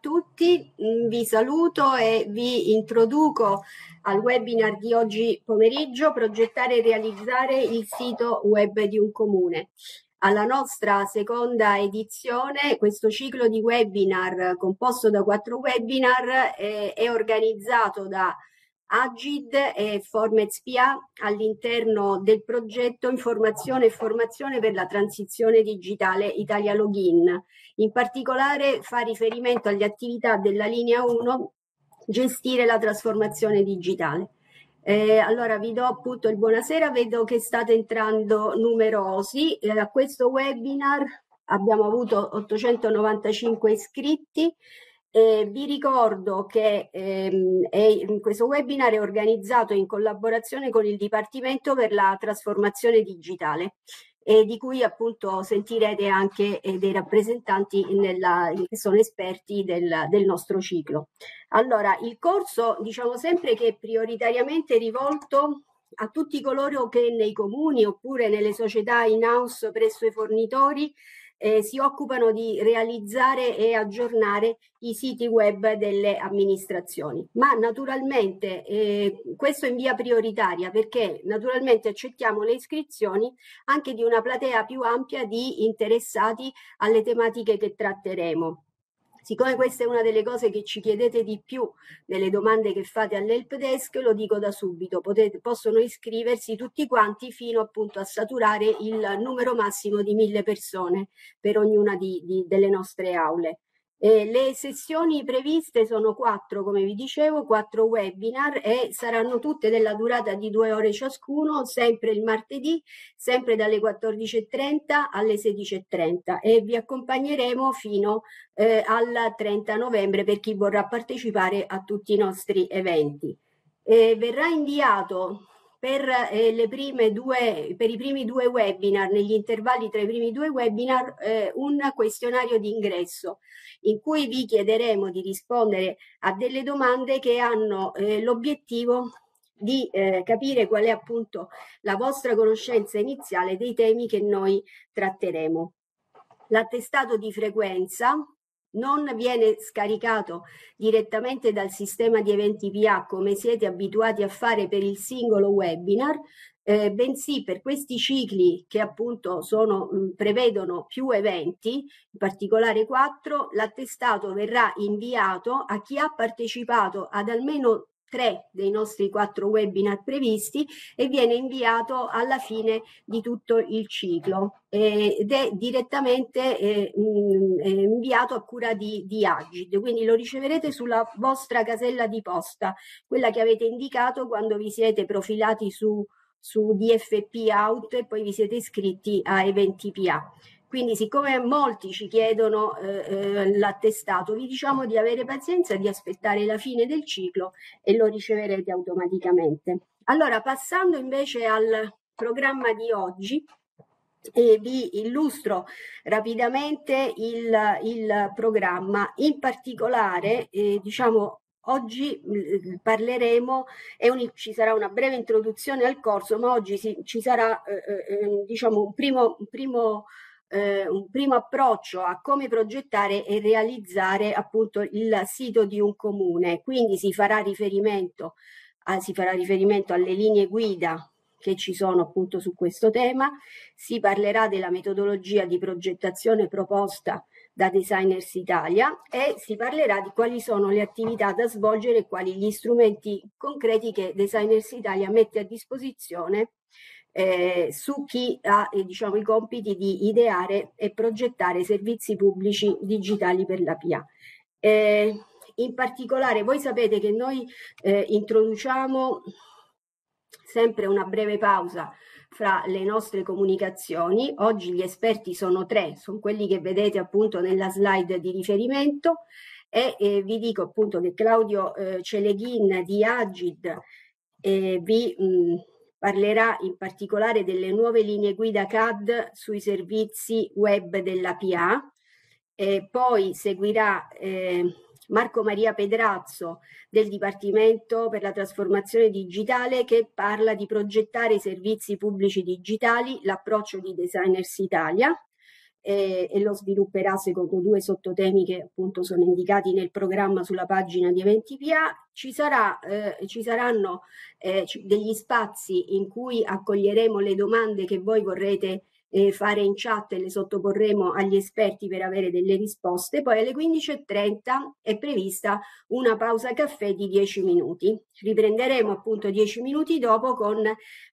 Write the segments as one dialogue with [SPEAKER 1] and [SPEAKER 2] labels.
[SPEAKER 1] tutti, mm, vi saluto e vi introduco al webinar di oggi pomeriggio Progettare e realizzare il sito web di un comune. Alla nostra seconda edizione, questo ciclo di webinar composto da quattro webinar eh, è organizzato da Agid e Formez PA all'interno del progetto Informazione e Formazione per la Transizione Digitale Italia Login. In particolare fa riferimento alle attività della linea 1 gestire la trasformazione digitale. Eh, allora vi do appunto il buonasera, vedo che state entrando numerosi. Eh, a questo webinar abbiamo avuto 895 iscritti. Eh, vi ricordo che ehm, è, questo webinar è organizzato in collaborazione con il Dipartimento per la trasformazione digitale e di cui appunto sentirete anche eh, dei rappresentanti nella, che sono esperti del, del, nostro ciclo. Allora, il corso diciamo sempre che è prioritariamente rivolto a tutti coloro che nei comuni oppure nelle società in house presso i fornitori eh, si occupano di realizzare e aggiornare i siti web delle amministrazioni. Ma naturalmente eh, questo in via prioritaria perché naturalmente accettiamo le iscrizioni anche di una platea più ampia di interessati alle tematiche che tratteremo. Siccome questa è una delle cose che ci chiedete di più nelle domande che fate all'help desk, lo dico da subito, potete, possono iscriversi tutti quanti fino appunto a saturare il numero massimo di mille persone per ognuna di, di, delle nostre aule. Eh, le sessioni previste sono quattro, come vi dicevo, quattro webinar e saranno tutte della durata di due ore ciascuno, sempre il martedì, sempre dalle 14.30 alle 16.30 e vi accompagneremo fino eh, al 30 novembre per chi vorrà partecipare a tutti i nostri eventi. Eh, verrà inviato per, eh, due, per, i primi due webinar, negli intervalli tra i primi due webinar, eh, un questionario di ingresso in cui vi chiederemo di rispondere a delle domande che hanno eh, l'obiettivo di eh, capire qual è appunto la vostra conoscenza iniziale dei temi che noi tratteremo. L'attestato di frequenza non viene scaricato direttamente dal sistema di eventi PA come siete abituati a fare per il singolo webinar, eh, bensì per questi cicli che appunto sono, mh, mm, prevedono più eventi, in particolare quattro, l'attestato verrà inviato a chi ha partecipato ad almeno tre dei nostri quattro webinar previsti e viene inviato alla fine di tutto il ciclo eh, ed è direttamente eh, mh, inviato a cura di, di Agid, quindi lo riceverete sulla vostra casella di posta, quella che avete indicato quando vi siete profilati su, su DFP Out e poi vi siete iscritti a Eventi PA. Quindi siccome molti ci chiedono eh, eh, l'attestato, vi diciamo di avere pazienza, di aspettare la fine del ciclo e lo riceverete automaticamente. Allora, passando invece al programma di oggi, e vi illustro rapidamente il, il programma, in particolare eh, diciamo Oggi mh, mm, eh, parleremo, un, ci sarà una breve introduzione al corso, ma oggi si, ci sarà eh, eh, eh diciamo un primo, un primo eh, un primo approccio a come progettare e realizzare appunto il sito di un comune. Quindi si farà riferimento, a, si farà riferimento alle linee guida che ci sono appunto su questo tema, si parlerà della metodologia di progettazione proposta da Designers Italia e si parlerà di quali sono le attività da svolgere e quali gli strumenti concreti che Designers Italia mette a disposizione eh, su chi ha eh, diciamo, i compiti di ideare e progettare servizi pubblici digitali per la PIA. Eh, in particolare, voi sapete che noi eh, introduciamo sempre una breve pausa fra le nostre comunicazioni. Oggi gli esperti sono tre, sono quelli che vedete appunto nella slide di riferimento e eh, vi dico appunto che Claudio eh, Celeghin di Agid vi mh, Parlerà in particolare delle nuove linee guida CAD sui servizi web della PA. E poi seguirà eh, Marco Maria Pedrazzo del Dipartimento per la trasformazione digitale che parla di progettare i servizi pubblici digitali, l'approccio di Designers Italia eh, e lo svilupperà secondo due sottotemi che appunto sono indicati nel programma sulla pagina di Eventi PA. Ci, sarà, eh, ci saranno eh, degli spazi in cui accoglieremo le domande che voi vorrete eh, fare in chat e le sottoporremo agli esperti per avere delle risposte. Poi alle 15.30 è prevista una pausa caffè di 10 minuti. Riprenderemo appunto 10 minuti dopo con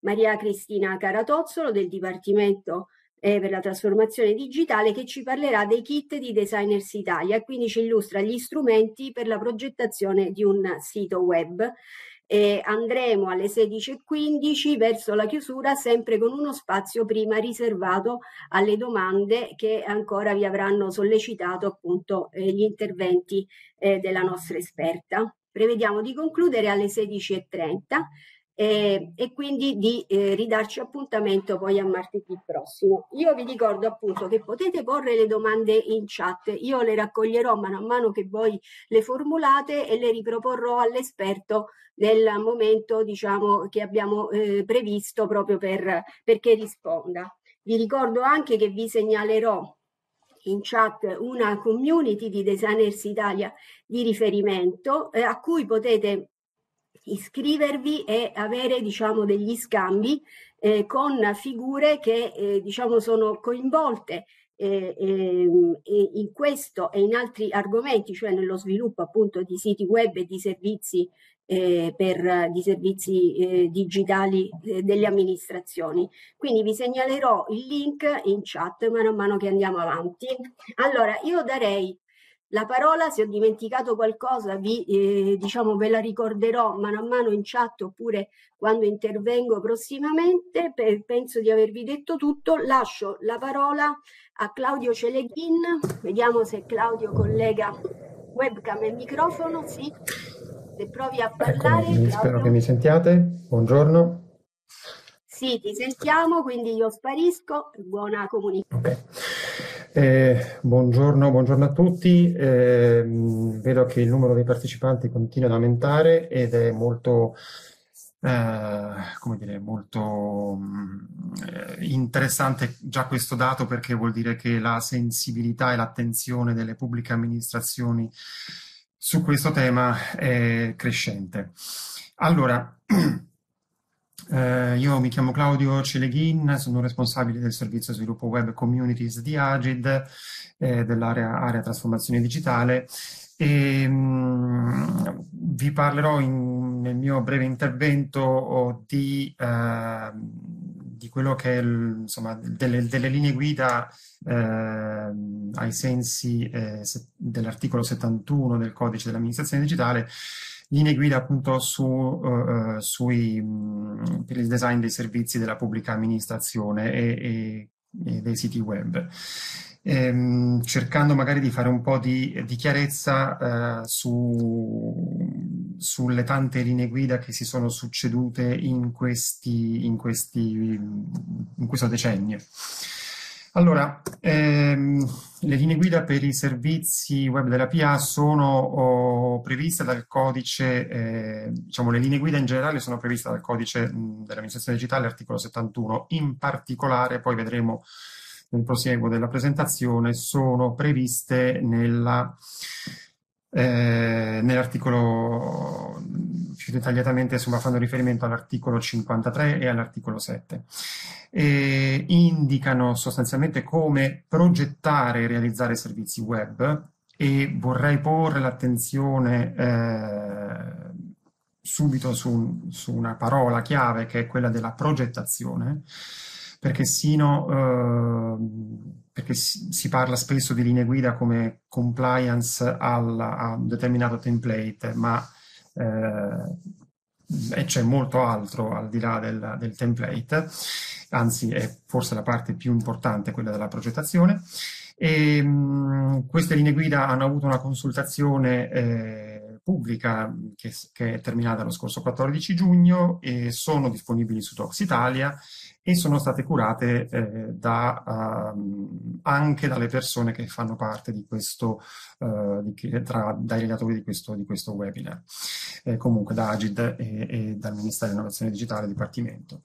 [SPEAKER 1] Maria Cristina Caratozzolo del Dipartimento eh, per la trasformazione digitale che ci parlerà dei kit di Designers Italia e quindi ci illustra gli strumenti per la progettazione di un sito web. E andremo alle 16.15 verso la chiusura sempre con uno spazio prima riservato alle domande che ancora vi avranno sollecitato appunto eh, gli interventi eh, della nostra esperta. Prevediamo di concludere alle 16.30 eh, e quindi di eh, ridarci appuntamento poi a martedì prossimo. Io vi ricordo appunto che potete porre le domande in chat, io le raccoglierò mano a mano che voi le formulate e le riproporrò all'esperto nel momento diciamo che abbiamo eh, previsto proprio per, perché risponda. Vi ricordo anche che vi segnalerò in chat una community di Designers Italia di riferimento eh, a cui potete iscrivervi e avere diciamo, degli scambi eh, con figure che eh, diciamo, sono coinvolte eh, ehm, in questo e in altri argomenti, cioè nello sviluppo appunto di siti web e di servizi, eh, per, di servizi eh, digitali eh, delle amministrazioni. Quindi vi segnalerò il link in chat man mano che andiamo avanti. Allora, io darei la parola, se ho dimenticato qualcosa, vi, eh, diciamo, ve la ricorderò mano a mano in chat oppure quando intervengo prossimamente. Per, penso di avervi detto tutto. Lascio la parola a Claudio Celeghin. Vediamo se Claudio collega webcam e microfono. Sì, se provi a parlare. Eccomi, spero che mi
[SPEAKER 2] sentiate. Buongiorno.
[SPEAKER 1] Sì, ti sentiamo, quindi io sparisco. Buona comunicazione. Okay.
[SPEAKER 2] Eh, buongiorno, buongiorno, a tutti, eh, vedo che il numero dei partecipanti continua ad aumentare ed è molto, eh, dire, molto mm, interessante già questo dato perché vuol dire che la sensibilità e l'attenzione delle pubbliche amministrazioni su questo tema è crescente. Allora, Eh, io mi chiamo Claudio Celeghin, sono responsabile del servizio sviluppo web communities di Agid, eh, dell'area area trasformazione digitale e ehm, mh, vi parlerò in, nel mio breve intervento di, eh, di quello che è insomma, delle, delle linee guida eh, ai sensi eh, dell'articolo 71 del codice dell'amministrazione digitale linee guida appunto su, uh, sui, mh, mm, per il design dei servizi della pubblica amministrazione e, e, e dei siti web. Ehm, cercando magari di fare un po' di, di chiarezza uh, su, sulle tante linee guida che si sono succedute in, questi, in, questi, in questo decennio. Allora, ehm, le linee guida per i servizi web della PA sono oh, previste dal codice, eh, diciamo le linee guida in generale sono previste dal codice dell'amministrazione digitale, articolo 71, in particolare poi vedremo nel prosieguo della presentazione, sono previste nella eh, nell'articolo più dettagliatamente insomma, fanno riferimento all'articolo 53 e all'articolo 7. E indicano sostanzialmente come progettare e realizzare servizi web e vorrei porre l'attenzione eh, subito su, su, una parola chiave che è quella della progettazione, perché sino... Eh, perché si parla spesso di linee guida come compliance al, a un determinato template, ma eh, c'è molto altro al di là del, del, template, anzi è forse la parte più importante, quella della progettazione. E, ehm, mh, queste linee guida hanno avuto una consultazione eh, pubblica che, che, è terminata lo scorso 14 giugno e sono disponibili su Docs Italia e sono state curate eh, da, um, anche dalle persone che fanno parte di questo, uh, di, tra, dai relatori di questo, di questo webinar, eh, comunque da Agid e, e dal Ministero dell'Innovazione Digitale e Dipartimento.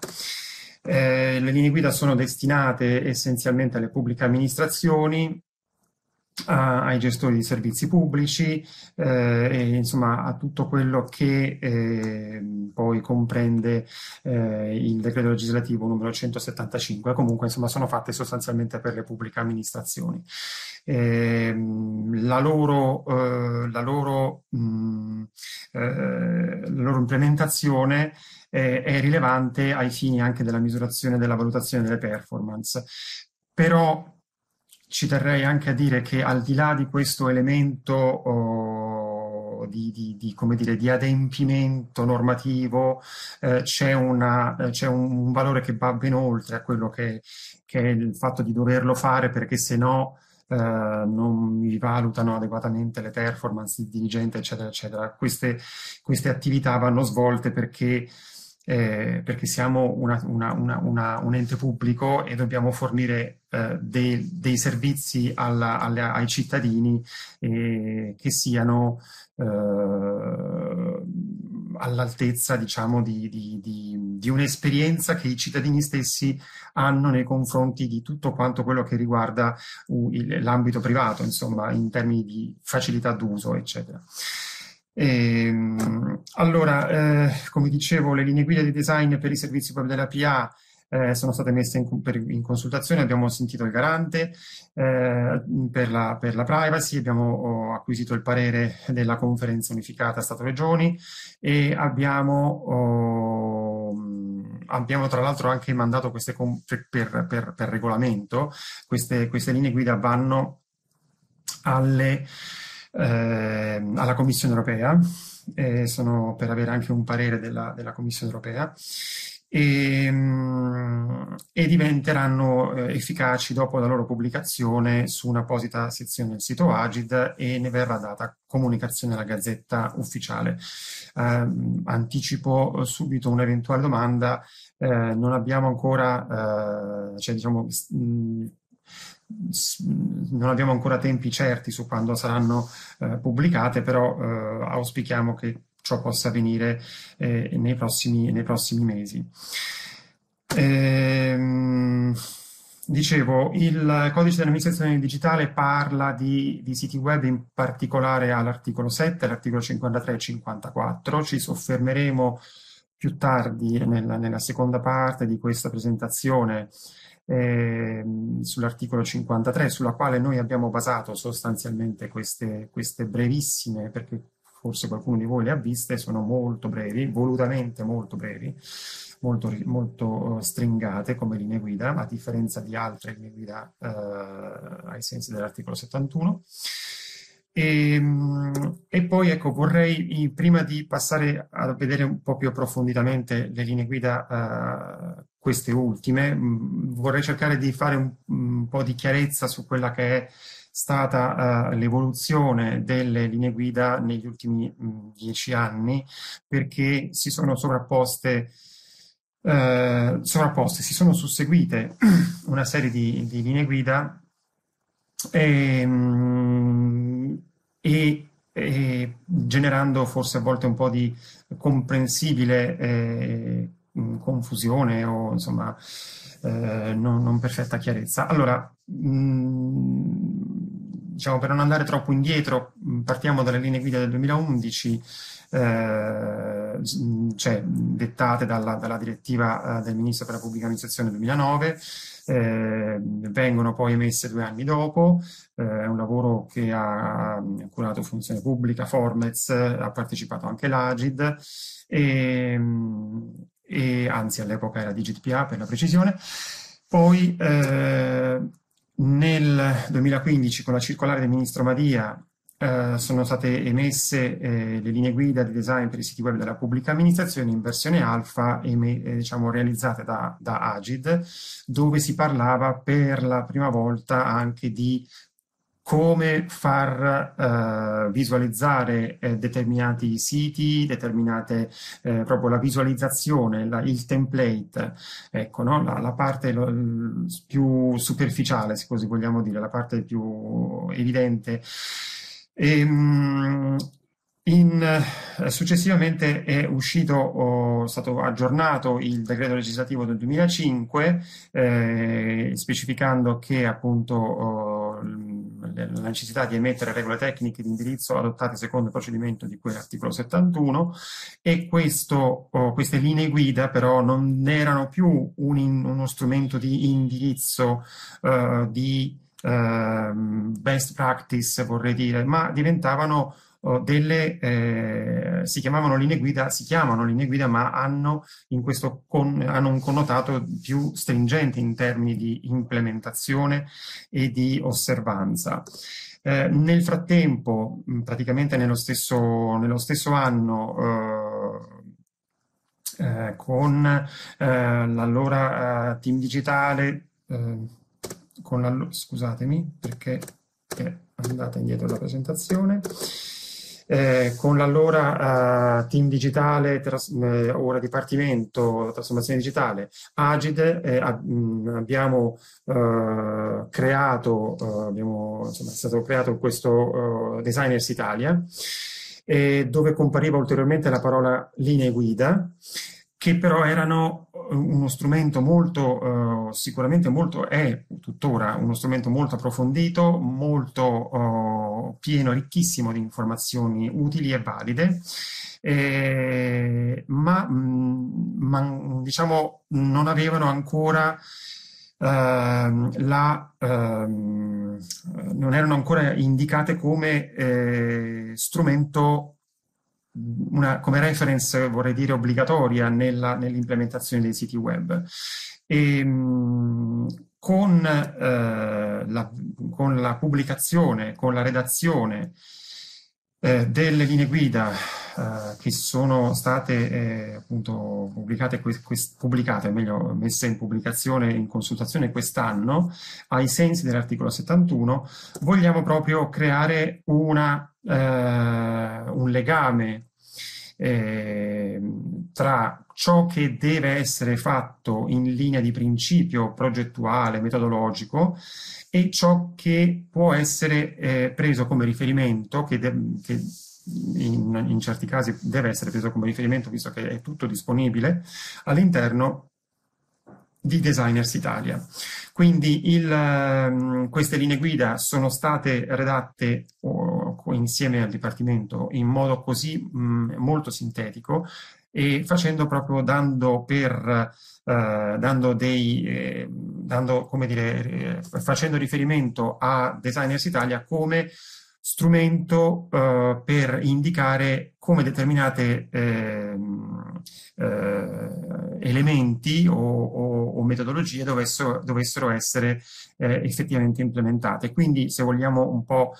[SPEAKER 2] Eh, le linee guida sono destinate essenzialmente alle pubbliche amministrazioni, a, ai gestori di servizi pubblici eh, e insomma a tutto quello che eh, poi comprende eh, il decreto legislativo numero 175 comunque insomma sono fatte sostanzialmente per le pubbliche amministrazioni ehm, la loro, eh, la, loro, mh, mm, eh, la loro implementazione eh, è rilevante ai fini anche della misurazione e della valutazione delle performance però ci terrei anche a dire che al di là di questo elemento oh, di, di, di, dire, di, adempimento normativo eh, c'è, eh, un valore che va ben oltre a quello che, che è il fatto di doverlo fare perché se no Uh, non mi valutano adeguatamente le performance di dirigente, eccetera, eccetera. Queste, queste attività vanno svolte perché eh, perché siamo una, una, una, un ente pubblico e dobbiamo fornire eh, de, dei servizi alla, alle, ai cittadini eh, che siano eh, all'altezza diciamo, di, di, di, di un'esperienza che i cittadini stessi hanno nei confronti di tutto quanto quello che riguarda uh, l'ambito privato, insomma, in termini di facilità d'uso, eccetera. E, ehm, allora, eh, come dicevo, le linee guida di design per i servizi web della PA eh, sono state messe in, per, in, consultazione, abbiamo sentito il garante eh, per, la, per, la, privacy, abbiamo acquisito il parere della conferenza unificata Stato-Regioni e abbiamo, oh, abbiamo tra l'altro anche mandato queste per, per, regolamento, queste, queste linee guida vanno alle eh, alla Commissione europea, e sono per avere anche un parere della, della Commissione europea e, ehm, e, diventeranno eh, efficaci dopo la loro pubblicazione su un'apposita sezione del sito Agid e ne verrà data comunicazione alla gazzetta ufficiale. Ehm, eh, anticipo subito un'eventuale domanda, eh, non abbiamo ancora, eh, cioè diciamo, mh, non abbiamo ancora tempi certi su quando saranno eh, pubblicate, però eh, auspichiamo che ciò possa avvenire eh, nei, prossimi, nei, prossimi, mesi. Ehm, dicevo, il codice dell'amministrazione digitale parla di, di siti web, in particolare all'articolo 7, l'articolo 53 e 54. Ci soffermeremo più tardi nella, nella seconda parte di questa presentazione Ehm, sull'articolo 53, sulla quale noi abbiamo basato sostanzialmente queste, queste brevissime, perché forse qualcuno di voi le ha viste, sono molto brevi, volutamente molto brevi, molto, molto eh, stringate come linee guida, a differenza di altre linee guida eh, ai sensi dell'articolo 71. E, ehm, e, poi ecco, vorrei, prima di passare a vedere un po' più approfonditamente le linee guida, uh, queste ultime, mm, vorrei cercare di fare un, un, mm, po' di chiarezza su quella che è stata uh, l'evoluzione delle linee guida negli ultimi mh, mm, dieci anni, perché si sono sovrapposte uh, sovrapposte, si sono susseguite una serie di, di linee guida e, ehm, mh, e, e generando forse a volte un po' di comprensibile eh, mm, confusione o insomma eh, non, non, perfetta chiarezza. Allora, mh, mm, diciamo per non andare troppo indietro, mm, partiamo dalle linee guida del 2011, eh, cioè dettate dalla, dalla direttiva eh, del Ministro per la Pubblica Amministrazione 2009, eh, vengono poi emesse due anni dopo, eh, è un lavoro che ha curato funzione pubblica, Formez, ha partecipato anche l'Agid, e, ehm, e anzi all'epoca era DigitPA per la precisione. Poi eh, nel 2015 con la circolare del ministro Madia eh, sono state emesse eh, le linee guida di design per i siti web della pubblica amministrazione in versione alfa eh, diciamo, realizzate da, da Agid, dove si parlava per la prima volta anche di come far eh, visualizzare eh, determinati siti, determinate eh, proprio la visualizzazione, la, il template, ecco, no? la, la, parte lo, più superficiale, se così vogliamo dire, la parte più evidente Ehm, in, eh, successivamente è uscito, oh, è stato aggiornato il decreto legislativo del 2005, eh, specificando che appunto la necessità di emettere regole tecniche di indirizzo adottate secondo il procedimento di cui all'articolo 71 e questo, oh, queste linee guida però non erano più un, uno strumento di indirizzo eh, di Ehm, best practice, vorrei dire, ma diventavano oh, delle, eh, si chiamavano linee guida, si chiamano linee guida, ma hanno, con, hanno, un connotato più stringente in termini di implementazione e di osservanza. Eh, nel frattempo, mm, praticamente nello stesso, nello stesso anno, eh, eh con eh, l'allora eh, team digitale, con la, scusatemi perché è andata indietro la presentazione, eh, con l'allora eh, team digitale, tras, eh, ora dipartimento trasformazione digitale, Agide, eh, ab mm, abbiamo eh, creato, eh, abbiamo, insomma, è stato creato questo Designers Italia, dove compariva ulteriormente la parola linee guida, che però erano eh, uno strumento molto, eh, sicuramente molto, è tuttora uno strumento molto approfondito, molto eh, pieno, ricchissimo di informazioni utili e valide, eh, ma, mm, ma, diciamo non avevano ancora ehm, la, ehm, non erano ancora indicate come eh, strumento una, come reference vorrei dire obbligatoria nella, nell'implementazione dei siti web. E, ehm, con, eh, la, con, la, pubblicazione, con la redazione eh, delle linee guida eh, che sono state eh, appunto pubblicate, quest, pubblicate, meglio messe in pubblicazione in consultazione quest'anno, ai sensi dell'articolo 71, vogliamo proprio creare una eh, un legame eh, tra ciò che deve essere fatto in linea di principio progettuale, metodologico, e ciò che può essere eh, preso come riferimento, che, che in, in, certi casi deve essere preso come riferimento, visto che è tutto disponibile, all'interno di Designers Italia. Quindi il, ehm, queste linee guida sono state redatte insieme al Dipartimento in modo così mh, mm, molto sintetico e facendo proprio dando per eh, dando dei eh, dando come dire eh, facendo riferimento a Designers Italia come strumento eh, per indicare come determinate ehm, eh, elementi o, o, o metodologie dovessero, dovessero essere eh, effettivamente implementate. Quindi se vogliamo un po'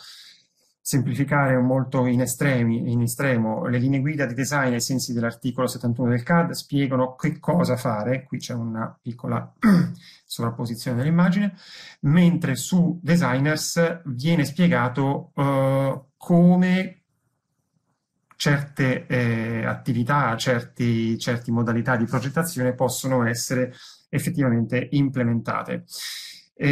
[SPEAKER 2] semplificare molto in, estremi, in estremo le linee guida di design ai sensi dell'articolo 71 del CAD spiegano che cosa fare, qui c'è una piccola sovrapposizione dell'immagine, mentre su designers viene spiegato eh, come certe eh, attività, certe certi modalità di progettazione possono essere effettivamente implementate. E,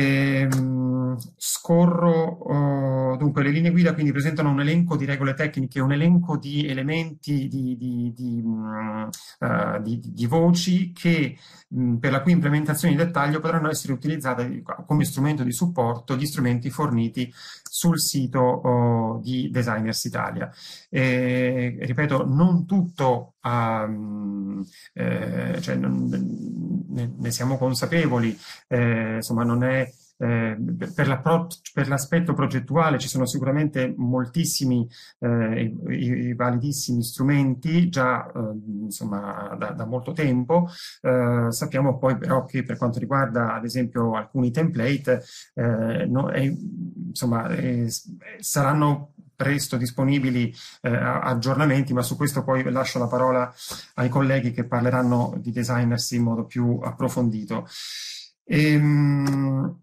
[SPEAKER 2] ehm, scorro, uh, dunque, le linee guida quindi presentano un elenco di regole tecniche, un elenco di elementi, di, di, di, uh, di voci che, mh, mm, per la cui implementazione di dettaglio potranno essere utilizzate come strumento di supporto gli strumenti forniti sul sito uh, di Designers Italia. E, ripeto, non tutto, um, eh, cioè, non, ne, ne siamo consapevoli, eh, insomma non è eh, per, la, per, l'aspetto progettuale ci sono sicuramente moltissimi eh, e, e, validissimi strumenti già eh, insomma, da, da, molto tempo. Eh, sappiamo poi però che per quanto riguarda ad esempio alcuni template eh, no, è, insomma, è, saranno presto disponibili eh, aggiornamenti, ma su questo poi lascio la parola ai colleghi che parleranno di designers in modo più approfondito. Ehm,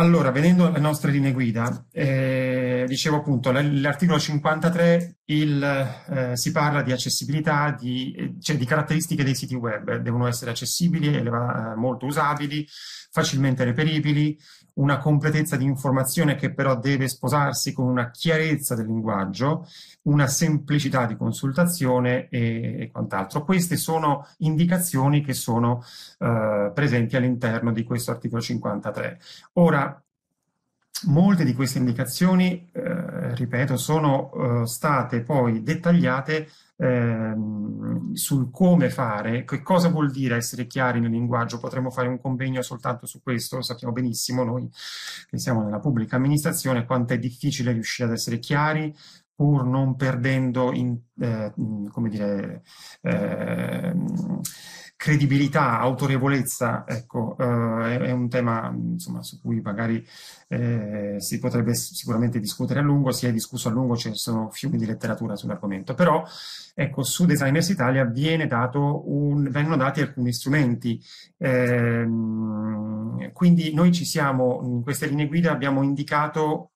[SPEAKER 2] allora, venendo alle nostre linee guida, eh, dicevo appunto, l'articolo 53 il, eh, si parla di accessibilità, di, cioè di caratteristiche dei siti web, devono essere accessibili, eh, eh, molto usabili, facilmente reperibili, una completezza di informazione che però deve sposarsi con una chiarezza del linguaggio, una semplicità di consultazione e, e quant'altro. Queste sono indicazioni che sono eh, presenti all'interno di questo articolo 53. Ora, molte di queste indicazioni, eh, ripeto, sono eh, state poi dettagliate ehm, sul come fare, che cosa vuol dire essere chiari nel linguaggio. Potremmo fare un convegno soltanto su questo, lo sappiamo benissimo noi che siamo nella pubblica amministrazione, quanto è difficile riuscire ad essere chiari pur non perdendo in, eh, come dire, eh, credibilità, autorevolezza, ecco, eh, è un tema insomma, su cui magari eh, si potrebbe sicuramente discutere a lungo, si è discusso a lungo, ci sono fiumi di letteratura sull'argomento, però ecco, su Designers Italia un, vengono dati alcuni strumenti, Eh, quindi noi ci siamo, in queste linee guida abbiamo indicato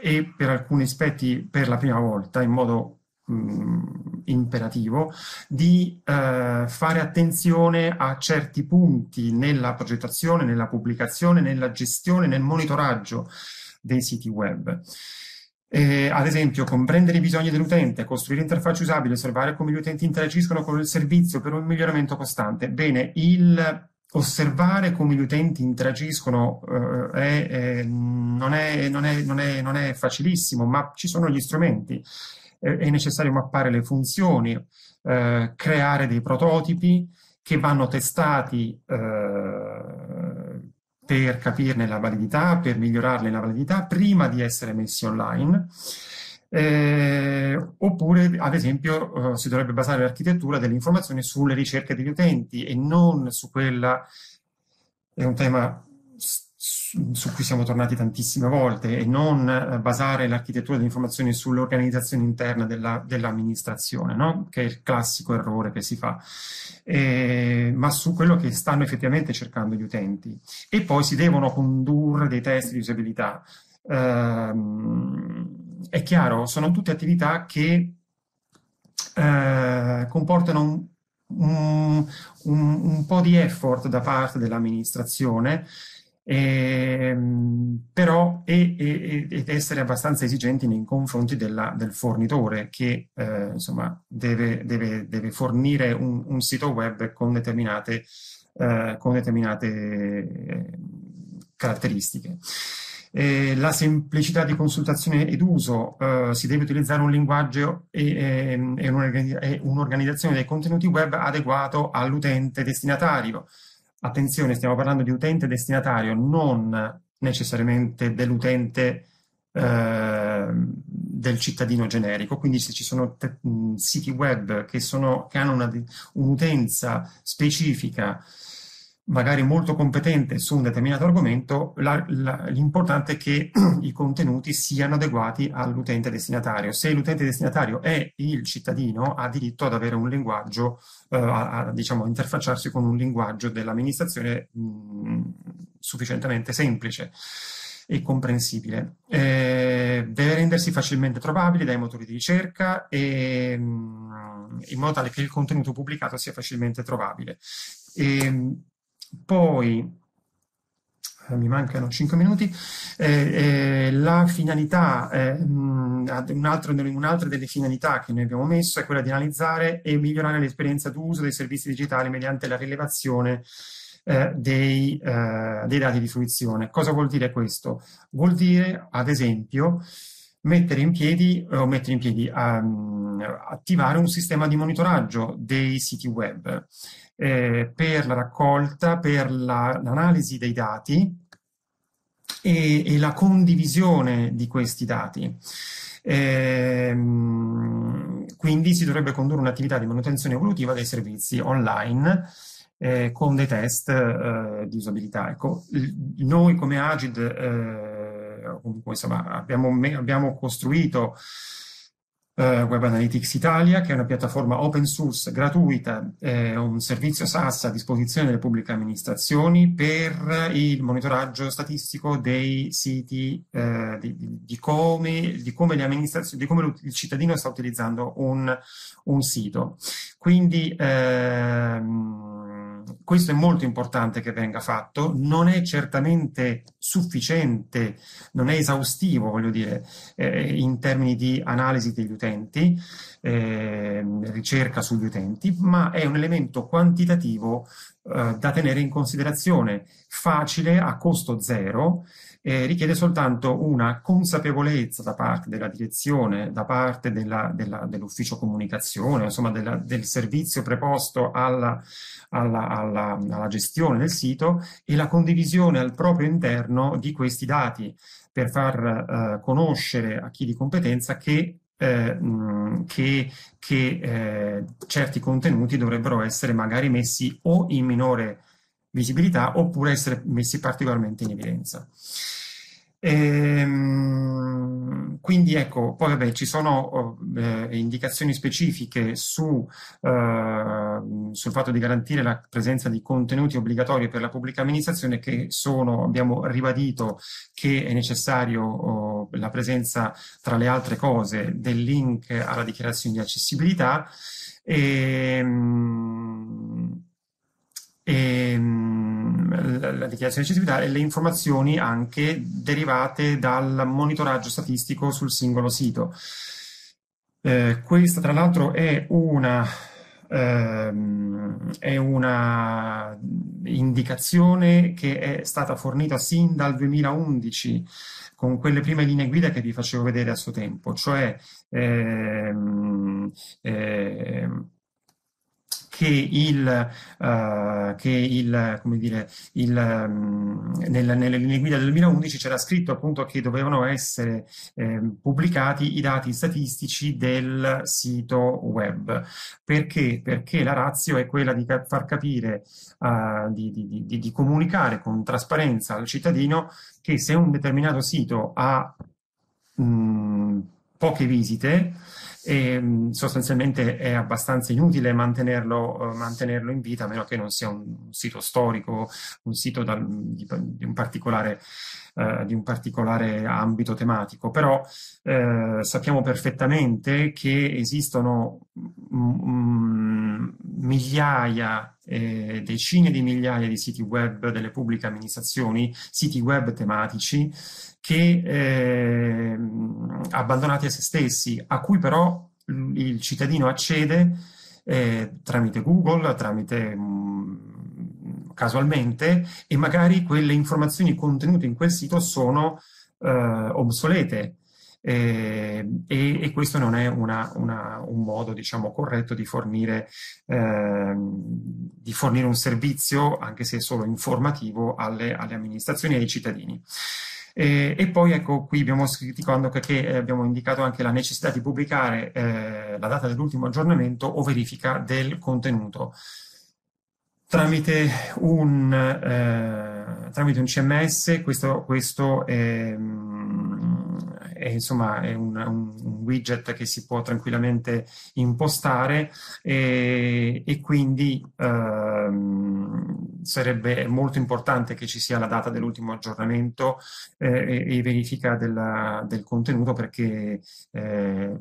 [SPEAKER 2] e per alcuni aspetti per la prima volta in modo mh, mm, imperativo di eh, fare attenzione a certi punti nella progettazione, nella pubblicazione, nella gestione, nel monitoraggio dei siti web. Eh, ad esempio, comprendere i bisogni dell'utente, costruire interfacce usabili, osservare come gli utenti interagiscono con il servizio per un miglioramento costante. Bene, il osservare come gli utenti interagiscono eh, è, è, non, è, non, non, non, è, facilissimo, ma ci sono gli strumenti. È, necessario mappare le funzioni, eh, creare dei prototipi che vanno testati eh, per capirne la validità, per migliorarne la validità prima di essere messi online. Eh, oppure, ad esempio, eh, si dovrebbe basare l'architettura delle informazioni sulle ricerche degli utenti e non su quella, è un tema su, cui siamo tornati tantissime volte, e non eh, basare l'architettura delle informazioni sull'organizzazione interna della, dell'amministrazione, no? che è il classico errore che si fa, eh, ma su quello che stanno effettivamente cercando gli utenti. E poi si devono condurre dei test di usabilità. Ehm, è chiaro, sono tutte attività che eh, comportano un, un, un, po' di effort da parte dell'amministrazione, eh, però e, e, ed essere abbastanza esigenti nei confronti della, del fornitore che eh, insomma, deve, deve, deve, fornire un, sito web con determinate, eh, con determinate eh, caratteristiche eh, la semplicità di consultazione ed uso, eh, si deve utilizzare un linguaggio e, ehm, e, e un'organizzazione dei contenuti web adeguato all'utente destinatario. Attenzione, stiamo parlando di utente destinatario, non necessariamente dell'utente ehm, del cittadino generico, quindi se ci sono siti web che, sono, che hanno un'utenza un specifica magari molto competente su un determinato argomento, l'importante è che i contenuti siano adeguati all'utente destinatario. Se l'utente destinatario è il cittadino, ha diritto ad avere un linguaggio, eh, a, a, diciamo, interfacciarsi con un linguaggio dell'amministrazione mm, sufficientemente semplice e comprensibile. Eh, deve rendersi facilmente trovabile dai motori di ricerca e, mh, mm, in modo tale che il contenuto pubblicato sia facilmente trovabile. E, ehm, poi eh, mi mancano 5 minuti, eh, eh, la finalità, eh, un'altra, un delle finalità che noi abbiamo messo è quella di analizzare e migliorare l'esperienza d'uso dei servizi digitali mediante la rilevazione eh, dei, eh, dei dati di fruizione. Cosa vuol dire questo? Vuol dire, ad esempio, mettere in piedi, o mettere in piedi, um, attivare un sistema di monitoraggio dei siti web eh, per la raccolta, per la, l'analisi dei dati e, e, la condivisione di questi dati. Ehm, quindi si dovrebbe condurre un'attività di manutenzione evolutiva dei servizi online eh, con dei test eh, di usabilità. Ecco, noi come Agid eh, insomma, abbiamo, abbiamo costruito eh, Web Analytics Italia, che è una piattaforma open source gratuita, eh, un servizio SaaS a disposizione delle pubbliche amministrazioni per il monitoraggio statistico dei siti, eh, di, di, come, di, come, di come il cittadino sta utilizzando un, un sito. Quindi ehm, questo è molto importante che venga fatto, non è certamente sufficiente, non è esaustivo, voglio dire, eh, in termini di analisi degli utenti, eh, ricerca sugli utenti, ma è un elemento quantitativo eh, da tenere in considerazione, facile, a costo zero, eh, richiede soltanto una consapevolezza da parte della direzione, da parte dell'ufficio comunicazione, insomma della, del servizio preposto alla, alla, alla, alla gestione del sito e la condivisione al proprio interno di questi dati per far eh, conoscere a chi di competenza che eh, che, che eh, certi contenuti dovrebbero essere magari messi o in minore visibilità oppure essere messi particolarmente in evidenza. Ehm, quindi ecco, poi vabbè, ci sono eh, eh, indicazioni specifiche su, eh, sul fatto di garantire la presenza di contenuti obbligatori per la pubblica amministrazione che sono, abbiamo ribadito che è necessario oh, la presenza, tra le altre cose, del link alla dichiarazione di accessibilità. Ehm, e, ehm, la, la dichiarazione di accessibilità e le informazioni anche derivate dal monitoraggio statistico sul singolo sito. Eh, questa tra l'altro è una ehm, è una indicazione che è stata fornita sin dal 2011 con quelle prime linee guida che vi facevo vedere a suo tempo, cioè ehm, ehm, che il, uh, che il come dire, il, um, nel, nelle linee guida del 2011 c'era scritto appunto che dovevano essere eh, pubblicati i dati statistici del sito web. Perché? Perché la razio è quella di far capire, uh, di, di, di, di comunicare con trasparenza al cittadino che se un determinato sito ha mh, mm, poche visite, e ehm, sostanzialmente è abbastanza inutile mantenerlo, eh, mantenerlo, in vita a meno che non sia un, sito storico, un sito da, di, di, un eh, di, un particolare, ambito tematico, però eh, sappiamo perfettamente che esistono migliaia, eh, decine di migliaia di siti web delle pubbliche amministrazioni, siti web tematici, che eh, abbandonati a se stessi, a cui però il cittadino accede eh, tramite Google, tramite mh, mm, casualmente, e magari quelle informazioni contenute in quel sito sono eh, obsolete eh, e, e, questo non è una, una, un modo diciamo, corretto di fornire, eh, di fornire, un servizio, anche se solo informativo, alle, alle amministrazioni e ai cittadini. E, e, poi ecco qui abbiamo criticato che abbiamo indicato anche la necessità di pubblicare eh, la data dell'ultimo aggiornamento o verifica del contenuto. Tramite un, eh, tramite un CMS questo, questo eh, è, insomma, è un, un, widget che si può tranquillamente impostare e, e quindi ehm, sarebbe molto importante che ci sia la data dell'ultimo aggiornamento eh, e, e, verifica della, del contenuto perché, eh,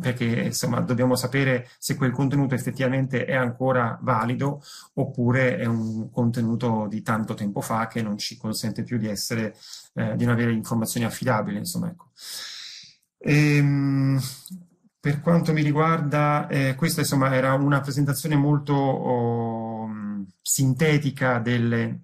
[SPEAKER 2] perché insomma, dobbiamo sapere se quel contenuto effettivamente è ancora valido oppure è un contenuto di tanto tempo fa che non ci consente più di essere eh, di non avere informazioni affidabili, insomma, ecco. E, ehm, per quanto mi riguarda, eh, questa insomma era una presentazione molto oh, sintetica delle,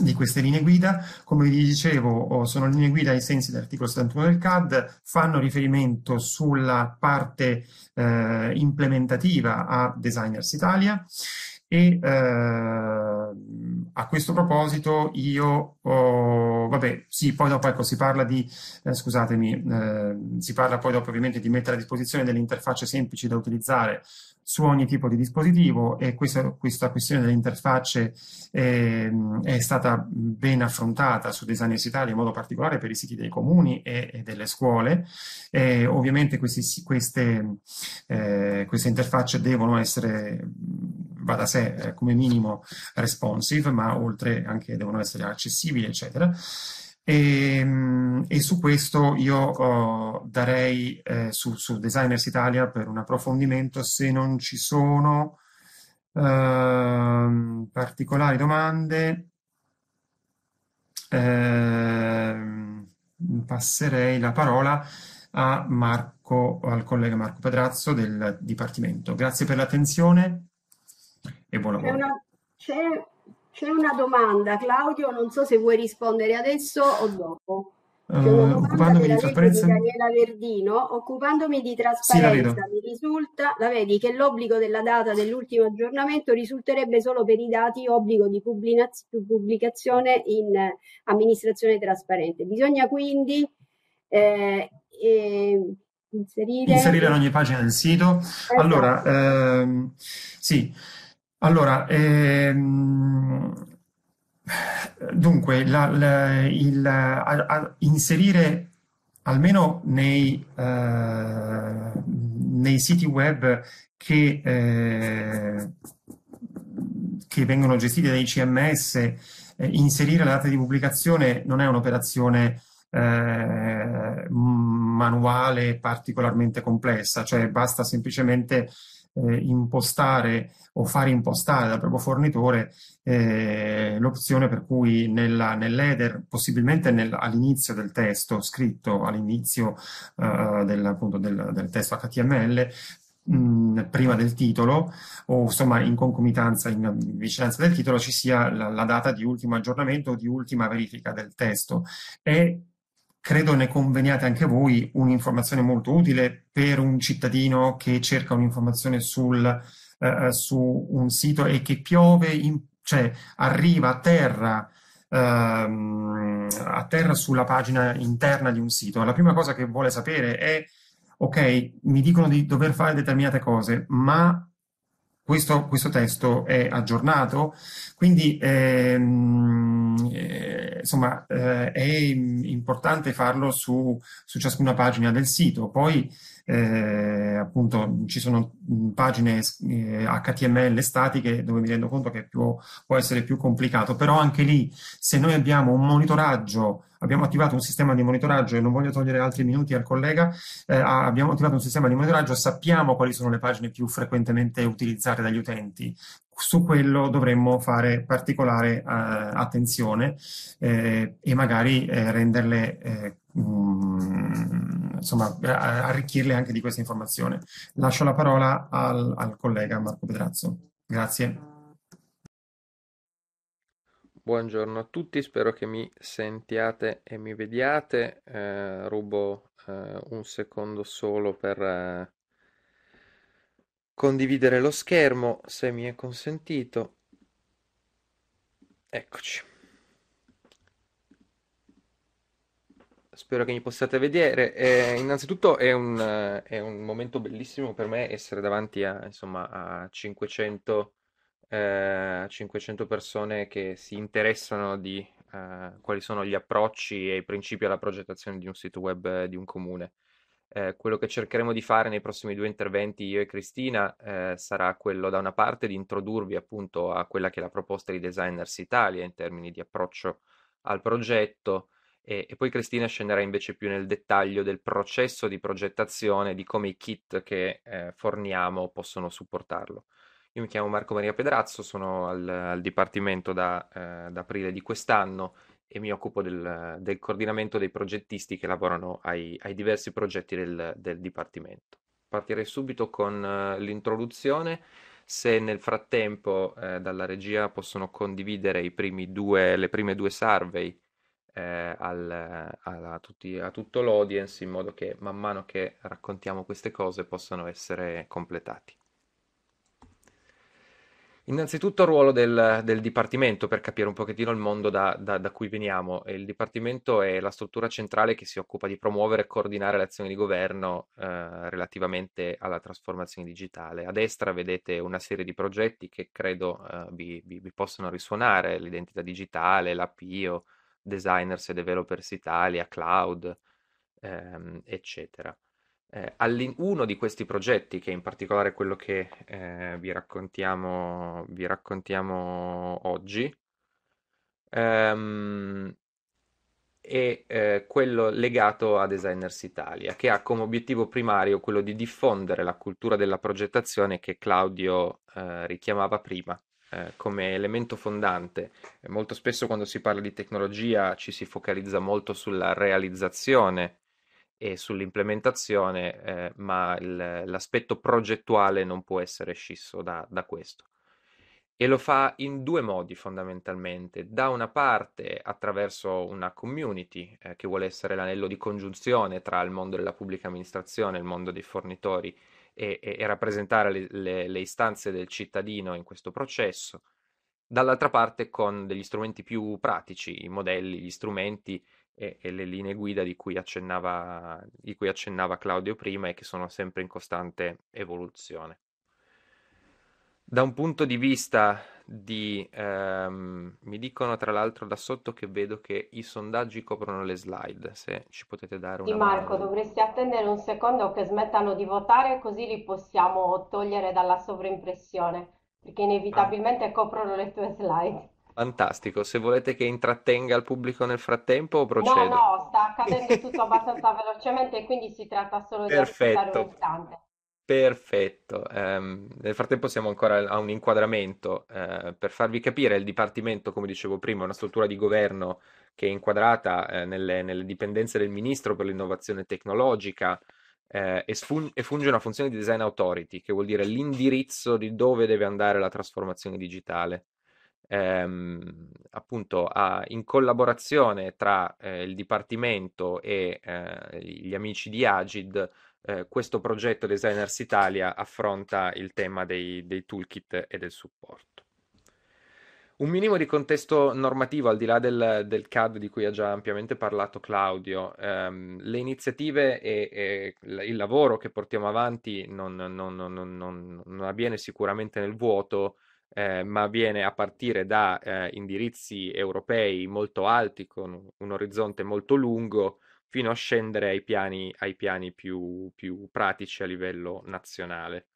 [SPEAKER 2] di queste linee guida. Come vi dicevo, oh, sono linee guida ai sensi dell'articolo 71 del CAD, fanno riferimento sulla parte eh, implementativa a Designers Italia e eh, a questo proposito io, oh, vabbè, sì, poi dopo ecco, si parla di, eh, scusatemi, eh, si parla poi dopo ovviamente di mettere a disposizione delle interfacce semplici da utilizzare su ogni tipo di dispositivo e questa, questa questione delle interfacce eh, è stata ben affrontata su Designers Italia in modo particolare per i siti dei comuni e, e delle scuole. Eh, ovviamente questi, queste, eh, queste interfacce devono essere va da sé eh, come minimo responsive, ma oltre anche devono essere accessibili, eccetera. E, ehm, e su questo io oh, darei eh, su, su, Designers Italia per un approfondimento se non ci sono eh, particolari domande. Ehm, passerei la parola a Marco, al collega Marco Pedrazzo del Dipartimento. Grazie per l'attenzione e buona c'è
[SPEAKER 3] una,
[SPEAKER 1] c'è, c'è una domanda, Claudio, non so se vuoi rispondere adesso o dopo. Eh, occupandomi di trasparenza Daniela Verdino, occupandomi di trasparenza sì, mi risulta, la vedi, che l'obbligo della data dell'ultimo aggiornamento risulterebbe solo per i dati obbligo di pubblicazione in eh, amministrazione trasparente. Bisogna quindi eh, eh, inserire... inserire in ogni pagina del
[SPEAKER 2] sito. Esatto. Allora, ehm, sì. Allora, ehm, dunque, la, la, il, a, a inserire almeno nei, eh, nei, siti web che, eh, che, vengono gestiti dai CMS, eh, inserire la data di pubblicazione non è un'operazione eh, manuale particolarmente complessa, cioè basta semplicemente eh, impostare o far impostare dal proprio fornitore eh, l'opzione per cui nella, nell'header, possibilmente nel, all'inizio del testo scritto, all'inizio eh, del, appunto, del, del testo HTML, mm, prima del titolo o insomma in concomitanza, in vicinanza del titolo ci sia la, la data di ultimo aggiornamento o di ultima verifica del testo e credo ne conveniate anche voi, un'informazione molto utile per un cittadino che cerca un'informazione sul, eh, su un sito e che piove, in, cioè arriva a terra, ehm, a terra sulla pagina interna di un sito. La prima cosa che vuole sapere è, ok, mi dicono di dover fare determinate cose, ma questo, questo, testo è aggiornato, quindi ehm, eh, insomma eh, è importante farlo su, su, ciascuna pagina del sito. Poi eh, appunto ci sono mm, pagine eh, HTML statiche dove mi rendo conto che più, può essere più complicato, però anche lì se noi abbiamo un monitoraggio, abbiamo attivato un sistema di monitoraggio e non voglio togliere altri minuti al collega, eh, abbiamo attivato un sistema di monitoraggio, sappiamo quali sono le pagine più frequentemente utilizzate dagli utenti, su quello dovremmo fare particolare eh, attenzione eh, e magari eh, renderle mh, eh, mm, insomma, eh, arricchirle anche di questa informazione. Lascio la parola al, al collega Marco Pedrazzo. Grazie.
[SPEAKER 4] Buongiorno a tutti, spero che mi sentiate e mi vediate. Eh, rubo eh, un secondo solo per eh, condividere lo schermo, se mi è consentito. Eccoci. spero che mi possiate vedere. Eh, innanzitutto è un, è un, momento bellissimo per me essere davanti a, insomma, a 500, eh, 500, persone che si interessano di eh, quali sono gli approcci e i principi alla progettazione di un sito web eh, di un comune. Eh, quello che cercheremo di fare nei prossimi due interventi io e Cristina eh, sarà quello da una parte di introdurvi appunto a quella che è la proposta di Designers Italia in termini di approccio al progetto, e, e, poi Cristina scenderà invece più nel dettaglio del processo di progettazione, di come i kit che eh, forniamo possono supportarlo. Io mi chiamo Marco Maria Pedrazzo, sono al, al dipartimento da, eh, aprile di quest'anno e mi occupo del, del coordinamento dei progettisti che lavorano ai, ai diversi progetti del, del dipartimento. Partirei subito con eh, l'introduzione. Se nel frattempo eh, dalla regia possono condividere primi due, le prime due survey eh, al, a, tutti, a tutto l'audience in modo che man mano che raccontiamo queste cose possano essere completati. Innanzitutto il ruolo del, del, Dipartimento per capire un pochettino il mondo da, da, da, cui veniamo. Il Dipartimento è la struttura centrale che si occupa di promuovere e coordinare le azioni di governo eh, relativamente alla trasformazione digitale. A destra vedete una serie di progetti che credo eh, vi, vi, vi, possano risuonare, l'identità digitale, l'APIO, designers e developers Italia, cloud, ehm, eccetera. Eh, uno di questi progetti, che è in particolare quello che eh, vi, raccontiamo, vi, raccontiamo, oggi, ehm, è eh, quello legato a Designers Italia, che ha come obiettivo primario quello di diffondere la cultura della progettazione che Claudio eh, richiamava prima eh, come elemento fondante. Eh, molto spesso quando si parla di tecnologia ci si focalizza molto sulla realizzazione e sull'implementazione, eh, ma il, l'aspetto progettuale non può essere scisso da, da questo. E lo fa in due modi fondamentalmente. Da una parte attraverso una community eh, che vuole essere l'anello di congiunzione tra il mondo della pubblica amministrazione, il mondo dei fornitori e, e, e rappresentare le, le, le istanze del cittadino in questo processo, dall'altra parte con degli strumenti più pratici, i modelli, gli strumenti e, e le linee guida di cui, accennava, di cui accennava Claudio prima e che sono sempre in costante evoluzione da un punto di vista di... Ehm, mi dicono tra l'altro da sotto che vedo che i sondaggi coprono le slide, se ci potete dare Sì, Marco, mano. dovresti
[SPEAKER 1] attendere un secondo che smettano di votare così li
[SPEAKER 3] possiamo togliere dalla sovraimpressione, perché inevitabilmente ah. coprono le tue slide.
[SPEAKER 4] Fantastico, se volete che intrattenga il pubblico nel frattempo procedo. No, no,
[SPEAKER 3] sta accadendo tutto abbastanza velocemente, quindi si tratta solo di Perfetto. aspettare un istante.
[SPEAKER 4] Perfetto. Ehm, nel frattempo siamo ancora a un inquadramento. eh, per farvi capire, il dipartimento, come dicevo prima, è una struttura di governo che è inquadrata, eh, nelle, nelle dipendenze del Ministro per l'innovazione tecnologica, eh, e, sfun- e funge una funzione di design authority, che vuol dire l'indirizzo di dove deve andare la trasformazione digitale. Ehm, appunto, ha- in collaborazione tra eh, il dipartimento e eh, gli amici di Agid, eh, questo progetto Designers Italia affronta il tema dei, dei toolkit e del supporto. Un minimo di contesto normativo, al di là del, del CAD di cui ha già ampiamente parlato Claudio, ehm, le iniziative e, e, il lavoro che portiamo avanti non, non, non, non avviene sicuramente nel vuoto, eh, ma avviene a partire da eh, indirizzi europei molto alti, con un orizzonte molto lungo, fino a scendere ai piani, ai piani più, più, pratici a livello nazionale.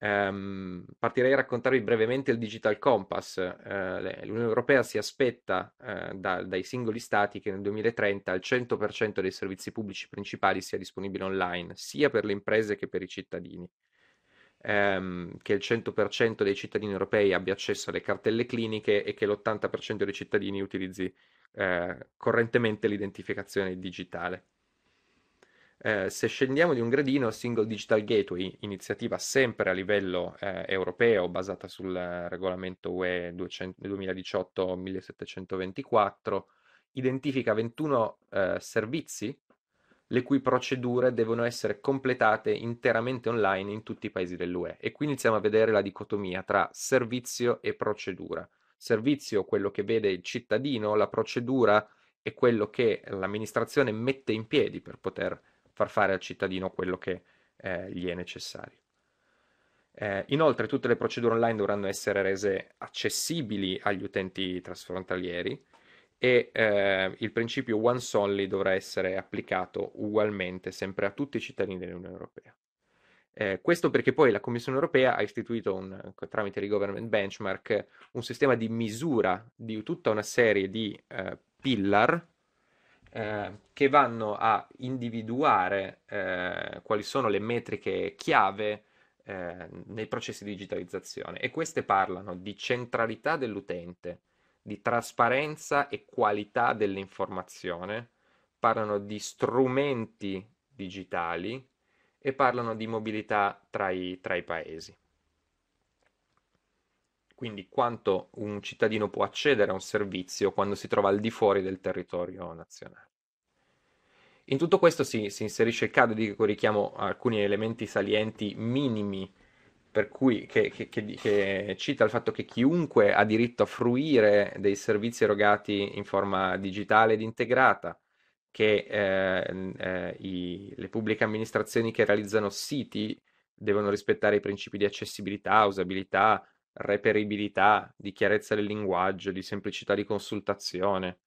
[SPEAKER 4] Um, partirei a raccontarvi brevemente il Digital Compass. Uh, L'Unione Europea si aspetta uh, da, dai singoli stati che nel 2030 il 100% dei servizi pubblici principali sia disponibile online, sia per le imprese che per i cittadini. Um, che il 100% dei cittadini europei abbia accesso alle cartelle cliniche e che l'80% dei cittadini utilizzi eh, correntemente l'identificazione digitale. Eh, se scendiamo di un gradino, Single Digital Gateway, iniziativa sempre a livello eh, europeo basata sul eh, regolamento UE 2018-1724, identifica 21 eh, servizi le cui procedure devono essere completate interamente online in tutti i paesi dell'UE. E qui iniziamo a vedere la dicotomia tra servizio e procedura servizio, quello che vede il cittadino, la procedura e quello che l'amministrazione mette in piedi per poter far fare al cittadino quello che eh, gli è necessario. Eh, inoltre tutte le procedure online dovranno essere rese accessibili agli utenti trasfrontalieri e eh, il principio once only dovrà essere applicato ugualmente sempre a tutti i cittadini dell'Unione Europea. Eh, questo perché poi la Commissione europea ha istituito un, tramite il government benchmark un sistema di misura di tutta una serie di eh, pillar eh, che vanno a individuare eh, quali sono le metriche chiave eh, nei processi di digitalizzazione e queste parlano di centralità dell'utente, di trasparenza e qualità dell'informazione, parlano di strumenti digitali, e parlano di mobilità tra i, tra i paesi. Quindi quanto un cittadino può accedere a un servizio quando si trova al di fuori del territorio nazionale. In tutto questo si, si inserisce il caso di cui richiamo alcuni elementi salienti minimi per cui che, che, che, che, cita il fatto che chiunque ha diritto a fruire dei servizi erogati in forma digitale ed integrata, che eh, eh, i, le pubbliche amministrazioni che realizzano siti devono rispettare i principi di accessibilità, usabilità, reperibilità, di chiarezza del linguaggio, di semplicità di consultazione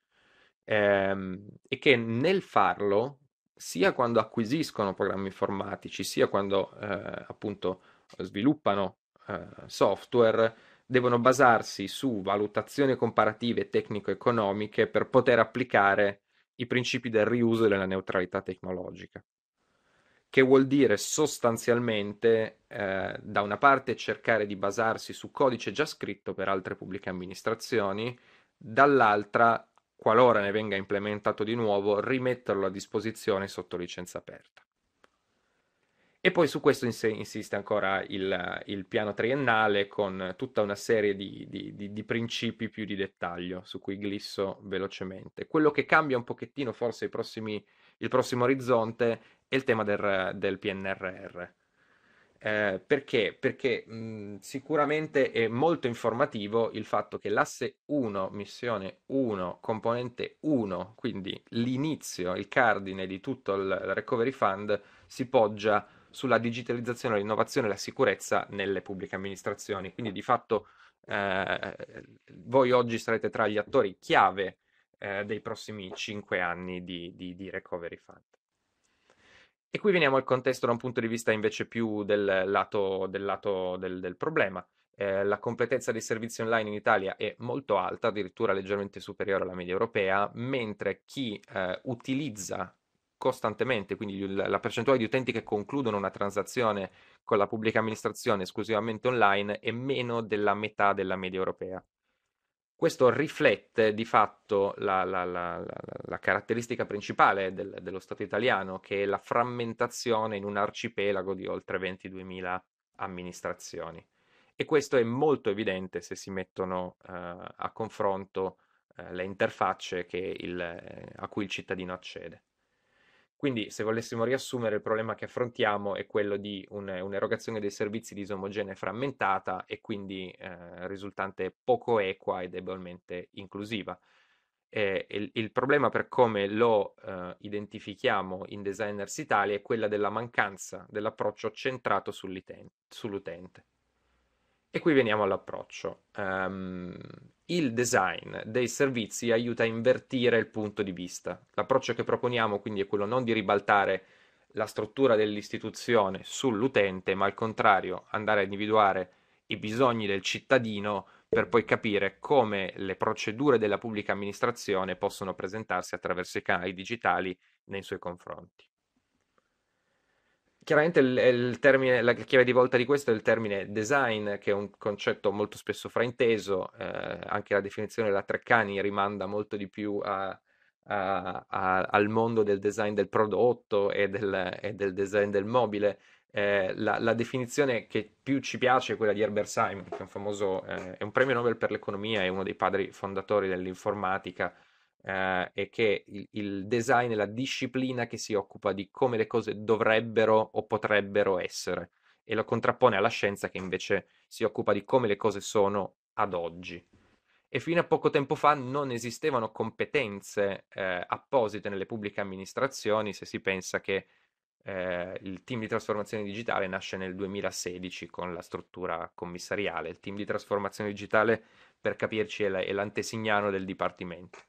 [SPEAKER 4] ehm, e che nel farlo, sia quando acquisiscono programmi informatici, sia quando eh, appunto sviluppano eh, software, devono basarsi su valutazioni comparative tecnico-economiche per poter applicare i principi del riuso e della neutralità tecnologica, che vuol dire sostanzialmente eh, da una parte cercare di basarsi su codice già scritto per altre pubbliche amministrazioni, dall'altra, qualora ne venga implementato di nuovo, rimetterlo a disposizione sotto licenza aperta. E poi su questo ins- insiste ancora il, il, piano triennale con tutta una serie di, di, di, di, principi più di dettaglio su cui glisso velocemente. Quello che cambia un pochettino forse prossimi, il prossimo orizzonte è il tema del, del PNRR. Eh, perché? Perché mh, sicuramente è molto informativo il fatto che l'asse 1, missione 1, componente 1, quindi l'inizio, il cardine di tutto il Recovery Fund, si poggia sulla digitalizzazione, l'innovazione e la sicurezza nelle pubbliche amministrazioni. Quindi di fatto eh, voi oggi sarete tra gli attori chiave eh, dei prossimi cinque anni di, di, di, Recovery Fund. E qui veniamo al contesto da un punto di vista invece più del lato del, lato del, del problema. Eh, la completezza dei servizi online in Italia è molto alta, addirittura leggermente superiore alla media europea, mentre chi eh, utilizza costantemente, quindi la percentuale di utenti che concludono una transazione con la pubblica amministrazione esclusivamente online è meno della metà della media europea. Questo riflette di fatto la, la, la, la caratteristica principale del, dello Stato italiano, che è la frammentazione in un arcipelago di oltre 22.000 amministrazioni. E questo è molto evidente se si mettono uh, a confronto uh, le interfacce il, eh, a cui il cittadino accede. Quindi, se volessimo riassumere, il problema che affrontiamo è quello di un, un'erogazione dei servizi disomogenea e frammentata e quindi eh, risultante poco equa e debolmente inclusiva. Eh, il, il, problema per come lo eh, identifichiamo in Designers Italia è quella della mancanza dell'approccio centrato sull'utente. E qui veniamo all'approccio. Um, il design dei servizi aiuta a invertire il punto di vista. L'approccio che proponiamo quindi è quello non di ribaltare la struttura dell'istituzione sull'utente, ma al contrario andare a individuare i bisogni del cittadino per poi capire come le procedure della pubblica amministrazione possono presentarsi attraverso i canali digitali nei suoi confronti chiaramente il, il termine, la chiave di volta di questo è il termine design, che è un concetto molto spesso frainteso, eh, anche la definizione della Treccani rimanda molto di più a, a, a, al mondo del design del prodotto e del, e del design del mobile. Eh, la, la, definizione che più ci piace è quella di Herbert Simon, che è un famoso, eh, è un premio Nobel per l'economia, è uno dei padri fondatori dell'informatica eh, e che il, il design è la disciplina che si occupa di come le cose dovrebbero o potrebbero essere e lo contrappone alla scienza che invece si occupa di come le cose sono ad oggi. E fino a poco tempo fa non esistevano competenze eh, apposite nelle pubbliche amministrazioni, se si pensa che eh, il team di trasformazione digitale nasce nel 2016 con la struttura commissariale. Il team di trasformazione digitale, per capirci, è, la, è l'antesignano del dipartimento.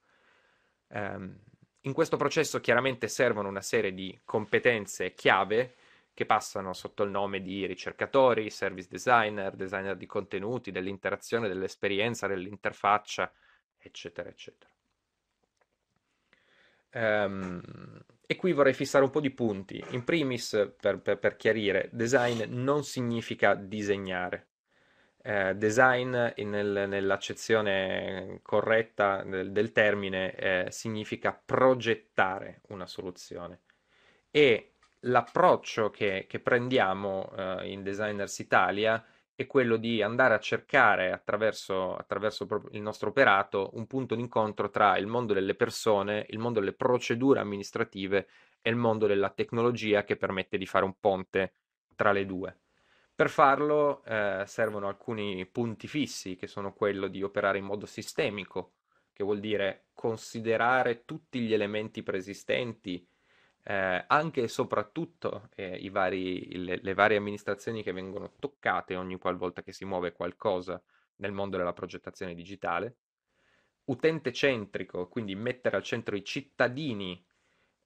[SPEAKER 4] Ehm, in questo processo chiaramente servono una serie di competenze chiave che passano sotto il nome di ricercatori, service designer, designer di contenuti, dell'interazione, dell'esperienza, dell'interfaccia, eccetera, eccetera. Um, e qui vorrei fissare un po' di punti. In primis, per, per, per chiarire, design non significa disegnare eh, design nel, nell'accezione corretta del, del termine eh, significa progettare una soluzione e l'approccio che, che prendiamo eh, in Designers Italia è quello di andare a cercare attraverso, attraverso il nostro operato un punto d'incontro tra il mondo delle persone, il mondo delle procedure amministrative e il mondo della tecnologia che permette di fare un ponte tra le due. Per farlo eh, servono alcuni punti fissi, che sono quello di operare in modo sistemico, che vuol dire considerare tutti gli elementi preesistenti, eh, anche e soprattutto eh, vari, le, le, varie amministrazioni che vengono toccate ogni qualvolta che si muove qualcosa nel mondo della progettazione digitale. Utente centrico, quindi mettere al centro i cittadini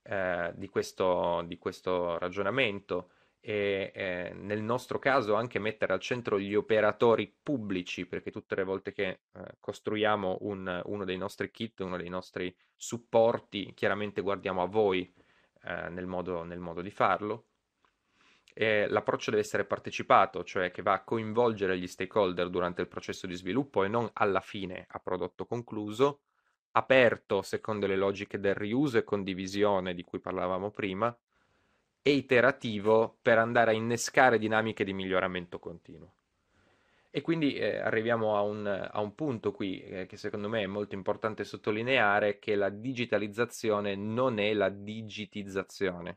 [SPEAKER 4] eh, di questo, di questo ragionamento e eh, nel nostro caso anche mettere al centro gli operatori pubblici, perché tutte le volte che eh, costruiamo un, uno dei nostri kit, uno dei nostri supporti, chiaramente guardiamo a voi eh, nel, modo, nel, modo, di farlo. E l'approccio deve essere partecipato, cioè che va a coinvolgere gli stakeholder durante il processo di sviluppo e non alla fine a prodotto concluso, aperto secondo le logiche del riuso e condivisione di cui parlavamo prima, e iterativo per andare a innescare dinamiche di miglioramento continuo. E quindi eh, arriviamo a un, a un, punto qui eh, che secondo me è molto importante sottolineare, che la digitalizzazione non è la digitizzazione,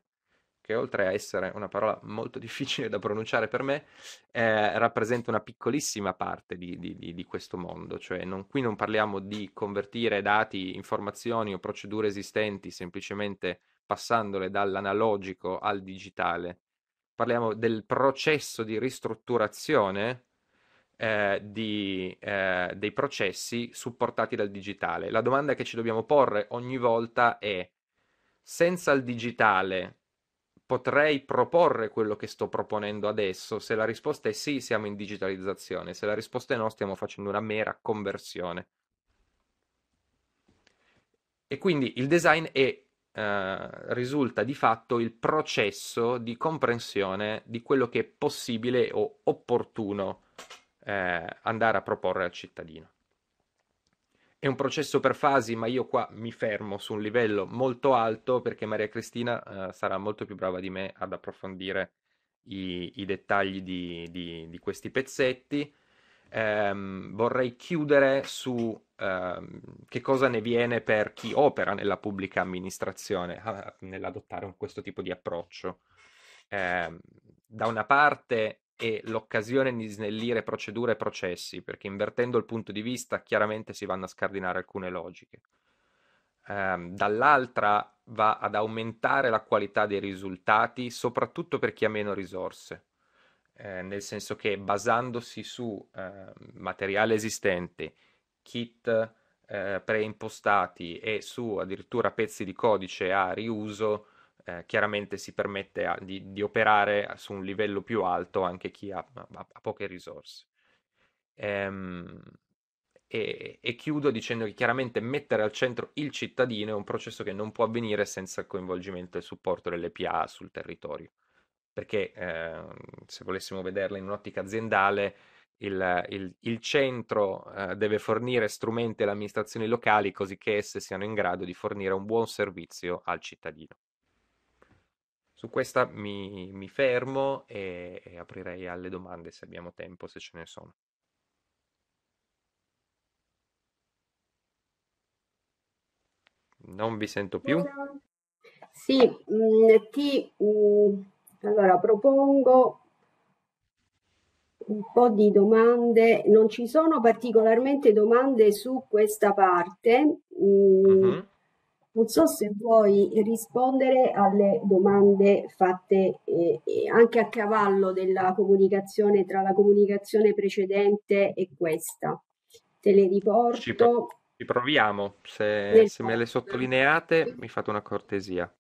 [SPEAKER 4] che oltre a essere una parola molto difficile da pronunciare per me, eh, rappresenta una piccolissima parte di, di, di questo mondo. Cioè non, qui non parliamo di convertire dati, informazioni o procedure esistenti semplicemente passandole dall'analogico al digitale. Parliamo del processo di ristrutturazione eh, di, eh, dei processi supportati dal digitale. La domanda che ci dobbiamo porre ogni volta è, senza il digitale potrei proporre quello che sto proponendo adesso? Se la risposta è sì, siamo in digitalizzazione, se la risposta è no, stiamo facendo una mera conversione. E quindi il design è eh, risulta di fatto il processo di comprensione di quello che è possibile o opportuno eh, andare a proporre al cittadino. È un processo per fasi, ma io qua mi fermo su un livello molto alto perché Maria Cristina eh, sarà molto più brava di me ad approfondire i, i dettagli di, di, di, questi pezzetti. Ehm, vorrei chiudere su Ehm, che cosa ne viene per chi opera nella pubblica amministrazione ah, nell'adottare un, questo tipo di approccio. Eh, da una parte è l'occasione di snellire procedure e processi, perché invertendo il punto di vista chiaramente si vanno a scardinare alcune logiche. Eh, dall'altra va ad aumentare la qualità dei risultati, soprattutto per chi ha meno risorse. Eh, nel senso che basandosi su ehm, materiale esistente, kit eh, preimpostati e su addirittura pezzi di codice a riuso, eh, chiaramente si permette a, di, di, operare su un livello più alto anche chi ha, ha, ha poche risorse. Ehm, e, e, chiudo dicendo che chiaramente mettere al centro il cittadino è un processo che non può avvenire senza il coinvolgimento e il supporto delle PA sul territorio. Perché eh, se volessimo vederla in un'ottica aziendale, il, il, il centro eh, deve fornire strumenti alle amministrazioni locali così che esse siano in grado di fornire un buon servizio al cittadino. Su questa mi, mi fermo e, e aprirei alle domande se abbiamo tempo, se ce ne sono. Non vi sento più.
[SPEAKER 1] Sì, mh, mm, ti mh, mm, allora propongo un po' di domande, non ci sono particolarmente domande su questa parte. Mm, uh-huh. Non so se vuoi rispondere alle domande fatte eh, eh, anche a cavallo della comunicazione tra la comunicazione precedente e questa. Te le riporto.
[SPEAKER 4] Ci, proviamo, se, se me le sottolineate mi fate una cortesia.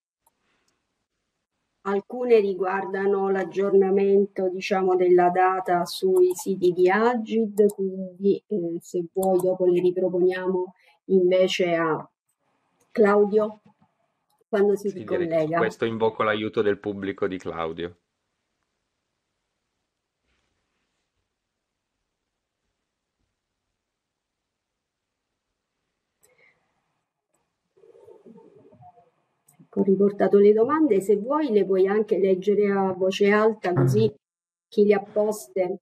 [SPEAKER 1] Alcune riguardano l'aggiornamento diciamo, della data sui siti di Agid, quindi eh, se vuoi dopo le riproponiamo invece a Claudio quando si sì, ricollega. Questo
[SPEAKER 4] invoco l'aiuto del pubblico di Claudio.
[SPEAKER 1] riportato le domande, se vuoi le puoi anche leggere a voce alta così ah. chi le ha poste.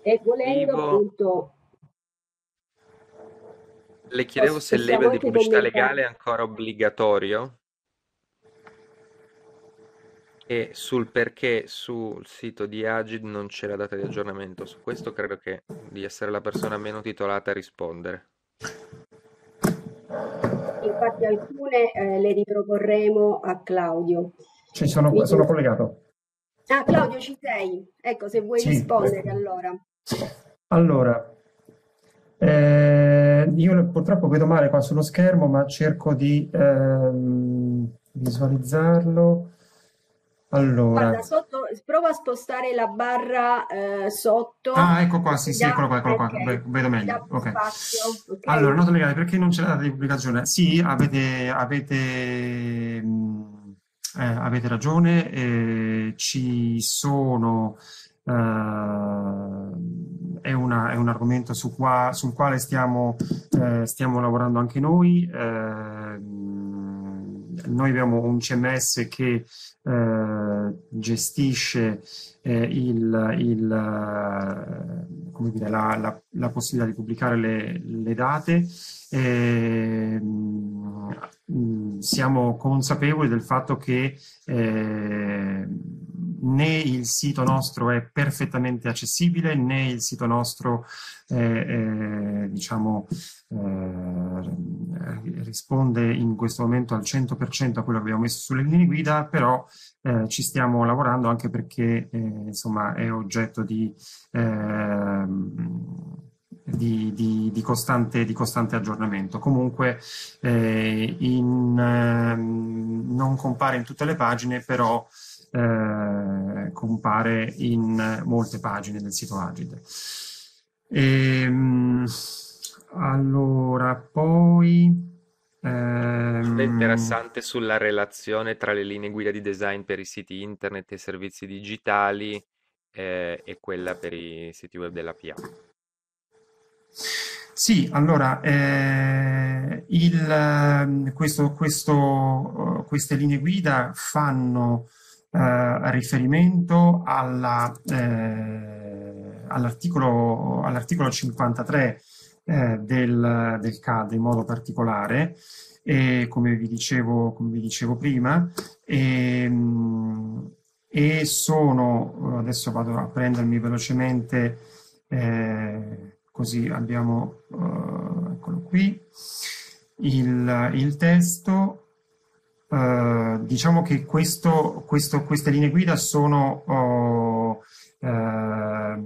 [SPEAKER 1] E volendo Vivo. appunto...
[SPEAKER 4] Le chiedevo se il l'EBA di pubblicità legale è ancora obbligatorio e sul perché sul sito di Agid non c'è la data di aggiornamento. Su questo credo che di essere la persona meno titolata a rispondere
[SPEAKER 1] infatti alcune eh, le riproporremo a Claudio.
[SPEAKER 4] Ci sono, Quindi... sono collegato.
[SPEAKER 1] Ah, Claudio, ci sei? Ecco, se vuoi sì. rispondere allora.
[SPEAKER 2] Allora, eh, io purtroppo vedo male qua sullo schermo, ma cerco di ehm, visualizzarlo. Allora.
[SPEAKER 1] sotto, prova a spostare la barra eh, sotto. Ah, ecco qua, sì, sì, da, eccolo qua, eccolo okay. vedo meglio. Okay.
[SPEAKER 3] Spazio,
[SPEAKER 2] okay. Allora, noto legale, perché non c'è la data di pubblicazione? Sì, avete, avete, mm, eh, avete ragione, eh, ci sono... Eh, è, una, è, un argomento su qua, sul quale stiamo, eh, stiamo lavorando anche noi eh, noi abbiamo un CMS che eh, gestisce eh, il, il, eh, dire, la, la, la, possibilità di pubblicare le, le date. E, ehm, mh, mm, siamo consapevoli del fatto che eh, né il sito nostro è perfettamente accessibile, né il sito nostro è, è, diciamo, eh, risponde in questo momento al 100% a quello che abbiamo messo sulle linee guida, però eh, ci stiamo lavorando anche perché eh, insomma, è oggetto di... Ehm, di, di, di, costante, di, costante, aggiornamento. Comunque eh, in, eh, non compare in tutte le pagine, però eh, compare in molte pagine del sito Agile. Ehm, allora, poi... Ehm... interessante
[SPEAKER 4] sulla relazione tra le linee guida di design per i siti internet e servizi digitali eh, e quella per i siti web della PA.
[SPEAKER 2] Sì, allora, eh, il, ehm, questo, questo, eh, queste linee guida fanno eh, riferimento eh, all'articolo, eh, all all 53 eh, del, del, CAD in modo particolare, e, come, vi dicevo, come vi dicevo prima, e, ehm, e, sono, adesso vado a prendermi velocemente, eh, così abbiamo, eh, eccolo qui, il, il testo, eh, diciamo che questo, questo, queste linee guida sono oh, eh,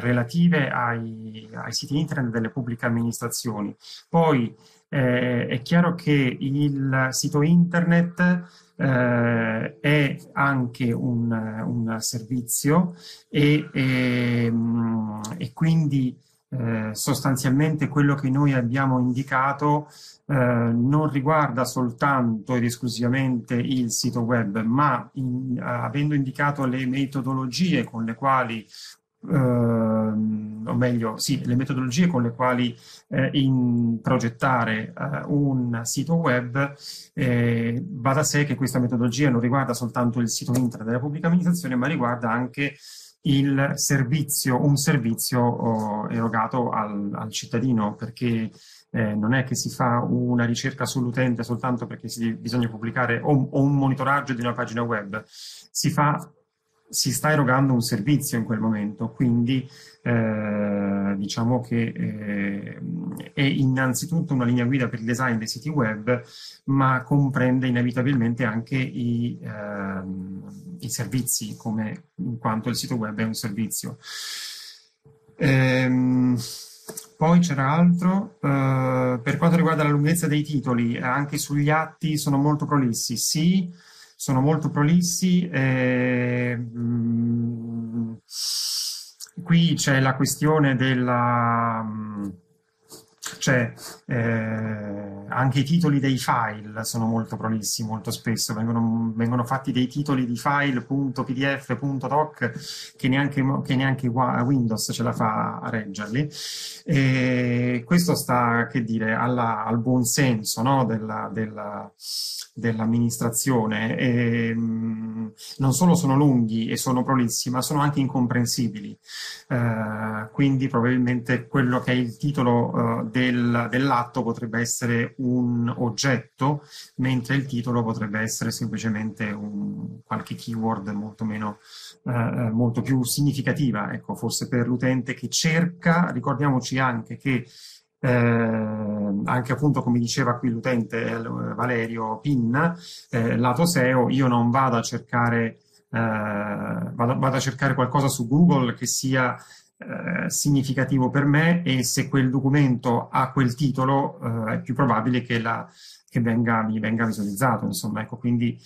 [SPEAKER 2] relative ai, ai, siti internet delle pubbliche amministrazioni. Poi eh, è chiaro che il sito internet eh, è anche un, un servizio e, e, ehm, e quindi eh, sostanzialmente quello che noi abbiamo indicato eh, non riguarda soltanto ed esclusivamente il sito web, ma in, avendo indicato le metodologie con le quali Uh, o meglio, sì, le metodologie con le quali eh, in progettare uh, un sito web, eh, va da sé che questa metodologia non riguarda soltanto il sito internet della pubblica amministrazione, ma riguarda anche il servizio, un servizio oh, erogato al, al, cittadino, perché eh, non è che si fa una ricerca sull'utente soltanto perché si, bisogna pubblicare o, o un monitoraggio di una pagina web, si fa si sta erogando un servizio in quel momento, quindi eh, diciamo che eh, è innanzitutto una linea guida per il design dei siti web, ma comprende inevitabilmente anche i, eh, i servizi, come, in quanto il sito web è un servizio. Ehm, poi c'era altro, eh, per quanto riguarda la lunghezza dei titoli, anche sugli atti sono molto prolissi, sì, sono molto prolissi. E, mh, mm, qui c'è la questione della... Mh, mm, cioè, eh, anche i titoli dei file sono molto prolissi molto spesso, vengono, vengono fatti dei titoli di file.pdf.doc che neanche, che neanche Windows ce la fa a reggerli. E questo sta, che dire, alla, al buon senso no? della, della dell'amministrazione e, ehm, non solo sono lunghi e sono prolissi, ma sono anche incomprensibili. Uh, quindi probabilmente quello che è il titolo uh, del, dell'atto potrebbe essere un oggetto, mentre il titolo potrebbe essere semplicemente un, qualche keyword molto, meno, uh, molto più significativa, ecco, forse per l'utente che cerca, ricordiamoci anche che eh, anche appunto come diceva qui l'utente eh, eh, Valerio Pinna, eh, lato SEO io non vado a cercare Uh, vado, vado, a cercare qualcosa su Google che sia uh, significativo per me e se quel documento ha quel titolo uh, è più probabile che, la, che venga, venga, visualizzato. Insomma, ecco, quindi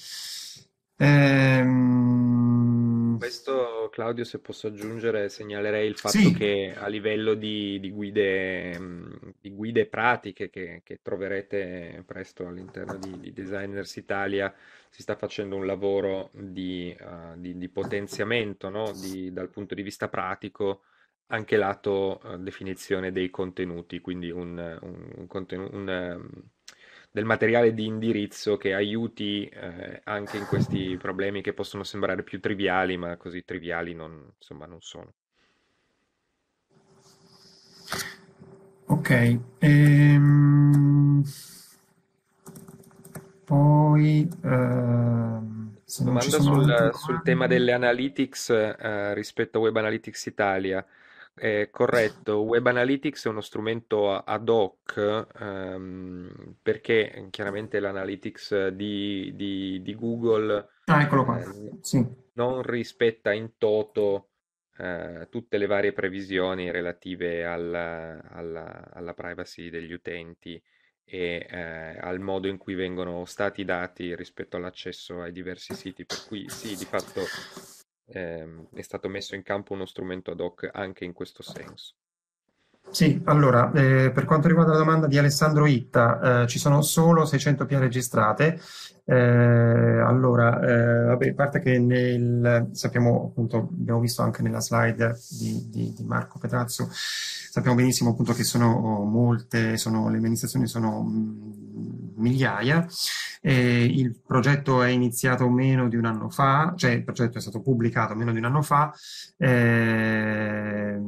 [SPEAKER 4] ehm, questo, Claudio, se posso aggiungere, segnalerei il fatto sì. che a livello di, di, guide, mm, di guide, pratiche che, che, troverete presto all'interno di, di, Designers Italia, si sta facendo un lavoro di, uh, potenziamento no? dal punto di vista pratico anche lato uh, definizione dei contenuti, quindi un, un, un, contenu- un um, del materiale di indirizzo che aiuti eh, anche in questi problemi che possono sembrare più triviali, ma così triviali non, insomma, non sono. Ok,
[SPEAKER 2] ehm... poi ehm... domanda sul, sul, tema
[SPEAKER 4] delle analytics eh, rispetto a Web Analytics Italia corretto, Web Analytics è uno strumento ad hoc ehm, perché chiaramente l'analytics di, di, di Google ah, ehm, sì. non rispetta in toto eh, tutte le varie previsioni relative alla, alla, alla privacy degli utenti e eh, al modo in cui vengono stati dati rispetto all'accesso ai diversi siti. Per cui sì, di fatto ehm, è stato messo in campo uno strumento ad hoc anche in questo senso.
[SPEAKER 2] Sì, allora, eh, per quanto riguarda la domanda di Alessandro Itta, eh, ci sono solo 600 PA registrate. Eh, allora, eh, vabbè, a parte che nel, sappiamo, appunto, abbiamo visto anche nella slide di, di, di Marco Pedrazzo, sappiamo benissimo appunto che sono oh, molte, sono, le amministrazioni sono mm, migliaia. Eh, il progetto è iniziato meno di un anno fa, cioè il progetto è stato pubblicato meno di un anno fa. Eh,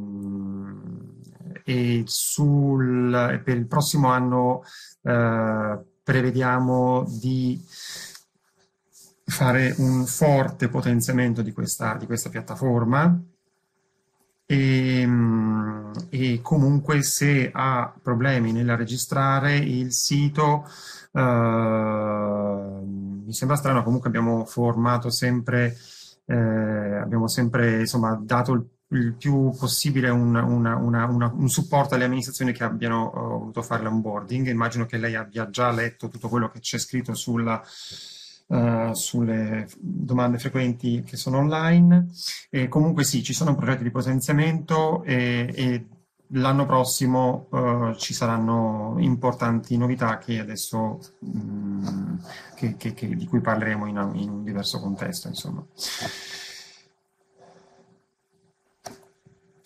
[SPEAKER 2] e sul, per il prossimo anno eh, prevediamo di fare un forte potenziamento di questa, di questa piattaforma e, ehm, e, comunque se ha problemi nel registrare il sito eh, mi sembra strano comunque abbiamo formato sempre eh, abbiamo sempre insomma dato il, il più possibile un, una, una, una, un, supporto alle amministrazioni che abbiano uh, voluto fare l'onboarding immagino che lei abbia già letto tutto quello che c'è scritto sulla uh, sulle domande frequenti che sono online. E comunque sì, ci sono progetti di potenziamento e, e l'anno prossimo uh, ci saranno importanti novità che adesso, mh, mm, che, che, che, di cui parleremo in, in un diverso contesto. Insomma.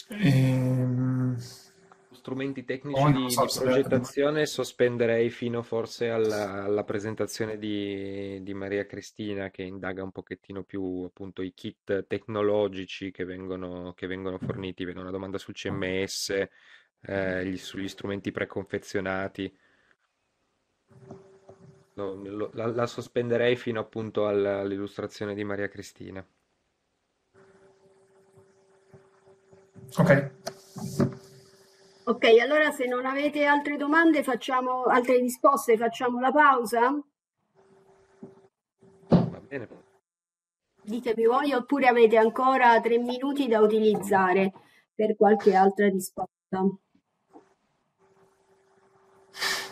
[SPEAKER 4] E strumenti tecnici di, so, di, progettazione ma... sospenderei fino forse alla, alla presentazione di, di, Maria Cristina che indaga un pochettino più appunto i kit tecnologici che vengono, che vengono forniti. Vedo una domanda sul CMS, eh, gli, sugli strumenti preconfezionati. No, lo, la, la, sospenderei fino appunto alla, all'illustrazione di Maria Cristina.
[SPEAKER 1] Ok. Ok, allora se non avete altre domande, facciamo altre risposte, facciamo la pausa? Va bene. Ditemi voi oppure avete ancora tre minuti da utilizzare per qualche altra risposta.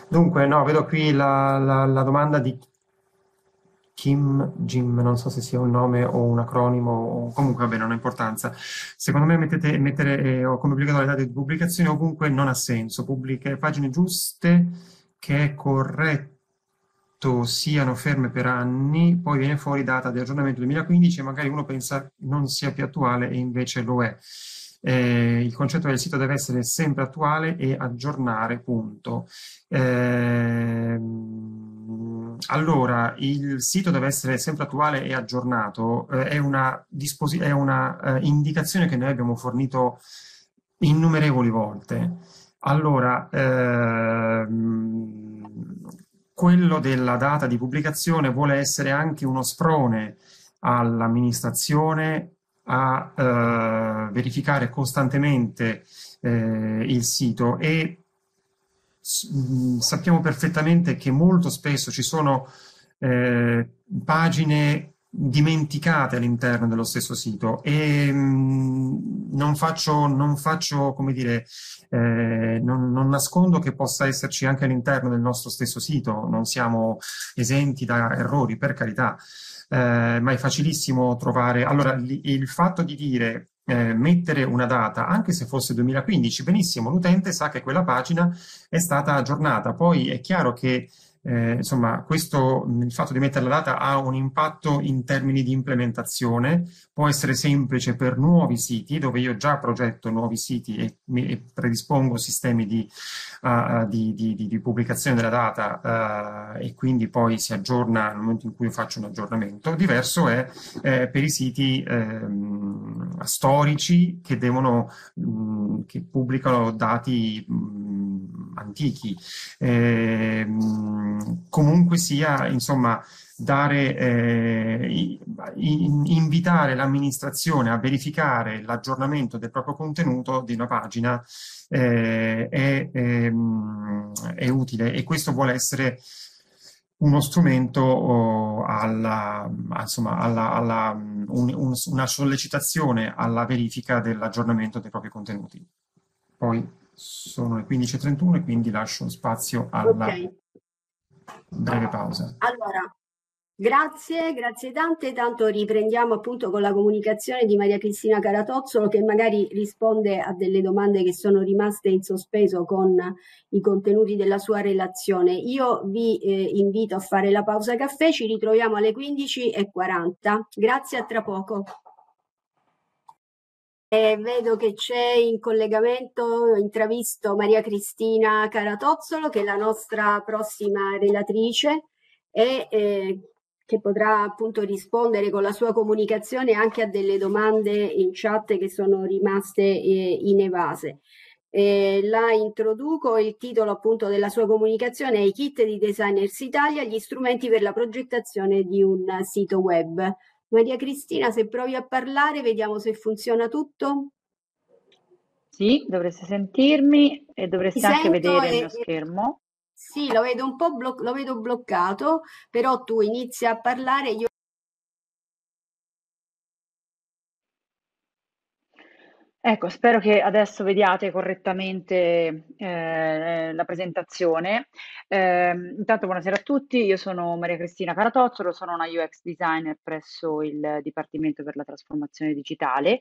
[SPEAKER 2] Dunque, no, vedo qui la, la, la domanda di Kim, Jim, non so se sia un nome o un acronimo, comunque vabbè, non ha importanza. Secondo me mettete, mettere eh, come date di pubblicazione ovunque non ha senso. Pubbliche pagine giuste che è corretto siano ferme per anni, poi viene fuori data di aggiornamento 2015 e magari uno pensa non sia più attuale e invece lo è. Eh, il concetto del sito deve essere sempre attuale e aggiornare, punto. Eh, allora, il sito deve essere sempre attuale e aggiornato, eh, è una, è una eh, indicazione che noi abbiamo fornito innumerevoli volte. Allora, ehm, quello della data di pubblicazione vuole essere anche uno sprone all'amministrazione a eh, verificare costantemente eh, il sito e Mm, sappiamo perfettamente che molto spesso ci sono eh, pagine dimenticate all'interno dello stesso sito e mh, mm, non faccio, non faccio come dire, eh, non, non, nascondo che possa esserci anche all'interno del nostro stesso sito, non siamo esenti da errori, per carità, eh, ma è facilissimo trovare. Allora, il fatto di dire eh, mettere una data, anche se fosse 2015, benissimo, l'utente sa che quella pagina è stata aggiornata. Poi è chiaro che eh, insomma, questo, il fatto di mettere la data ha un impatto in termini di implementazione, può essere semplice per nuovi siti, dove io già progetto nuovi siti e, e predispongo sistemi di, uh, di, di, di, pubblicazione della data uh, e quindi poi si aggiorna nel momento in cui faccio un aggiornamento. Diverso è eh, per i siti ehm, storici che devono, mh, mm, che pubblicano dati mh, mm, antichi. Eh, comunque sia, insomma, dare, eh, invitare l'amministrazione a verificare l'aggiornamento del proprio contenuto di una pagina eh, è, è, ehm, è utile e questo vuole essere uno strumento oh, alla, insomma, alla, alla un, un, una sollecitazione alla verifica dell'aggiornamento dei propri contenuti. Poi sono le 15.31 e quindi lascio spazio alla okay. breve pausa.
[SPEAKER 1] Allora, grazie, grazie tante. Tanto riprendiamo appunto con la comunicazione di Maria Cristina Caratozzolo che magari risponde a delle domande che sono rimaste in sospeso con i contenuti della sua relazione. Io vi eh, invito a fare la pausa caffè, ci ritroviamo alle 15.40. Grazie a tra poco. E vedo che c'è in collegamento, intravisto Maria Cristina Caratozzolo, che è la nostra prossima relatrice e eh, che potrà appunto rispondere con la sua comunicazione anche a delle domande in chat che sono rimaste eh, evase. Eh, la introduco, il titolo appunto della sua comunicazione è I kit di Designers Italia, gli strumenti per la progettazione di un sito web. Maria Cristina, se provi a parlare, vediamo se funziona
[SPEAKER 3] tutto. Sì, dovreste sentirmi e dovreste anche vedere e, il mio schermo.
[SPEAKER 1] Sì, lo vedo un po' blo- lo vedo bloccato, però tu inizi a parlare. Io...
[SPEAKER 3] Ecco, spero che adesso vediate correttamente eh, la presentazione. Eh, intanto buonasera a tutti, io sono Maria Cristina Caratozzolo, sono una UX designer presso il Dipartimento per la Trasformazione Digitale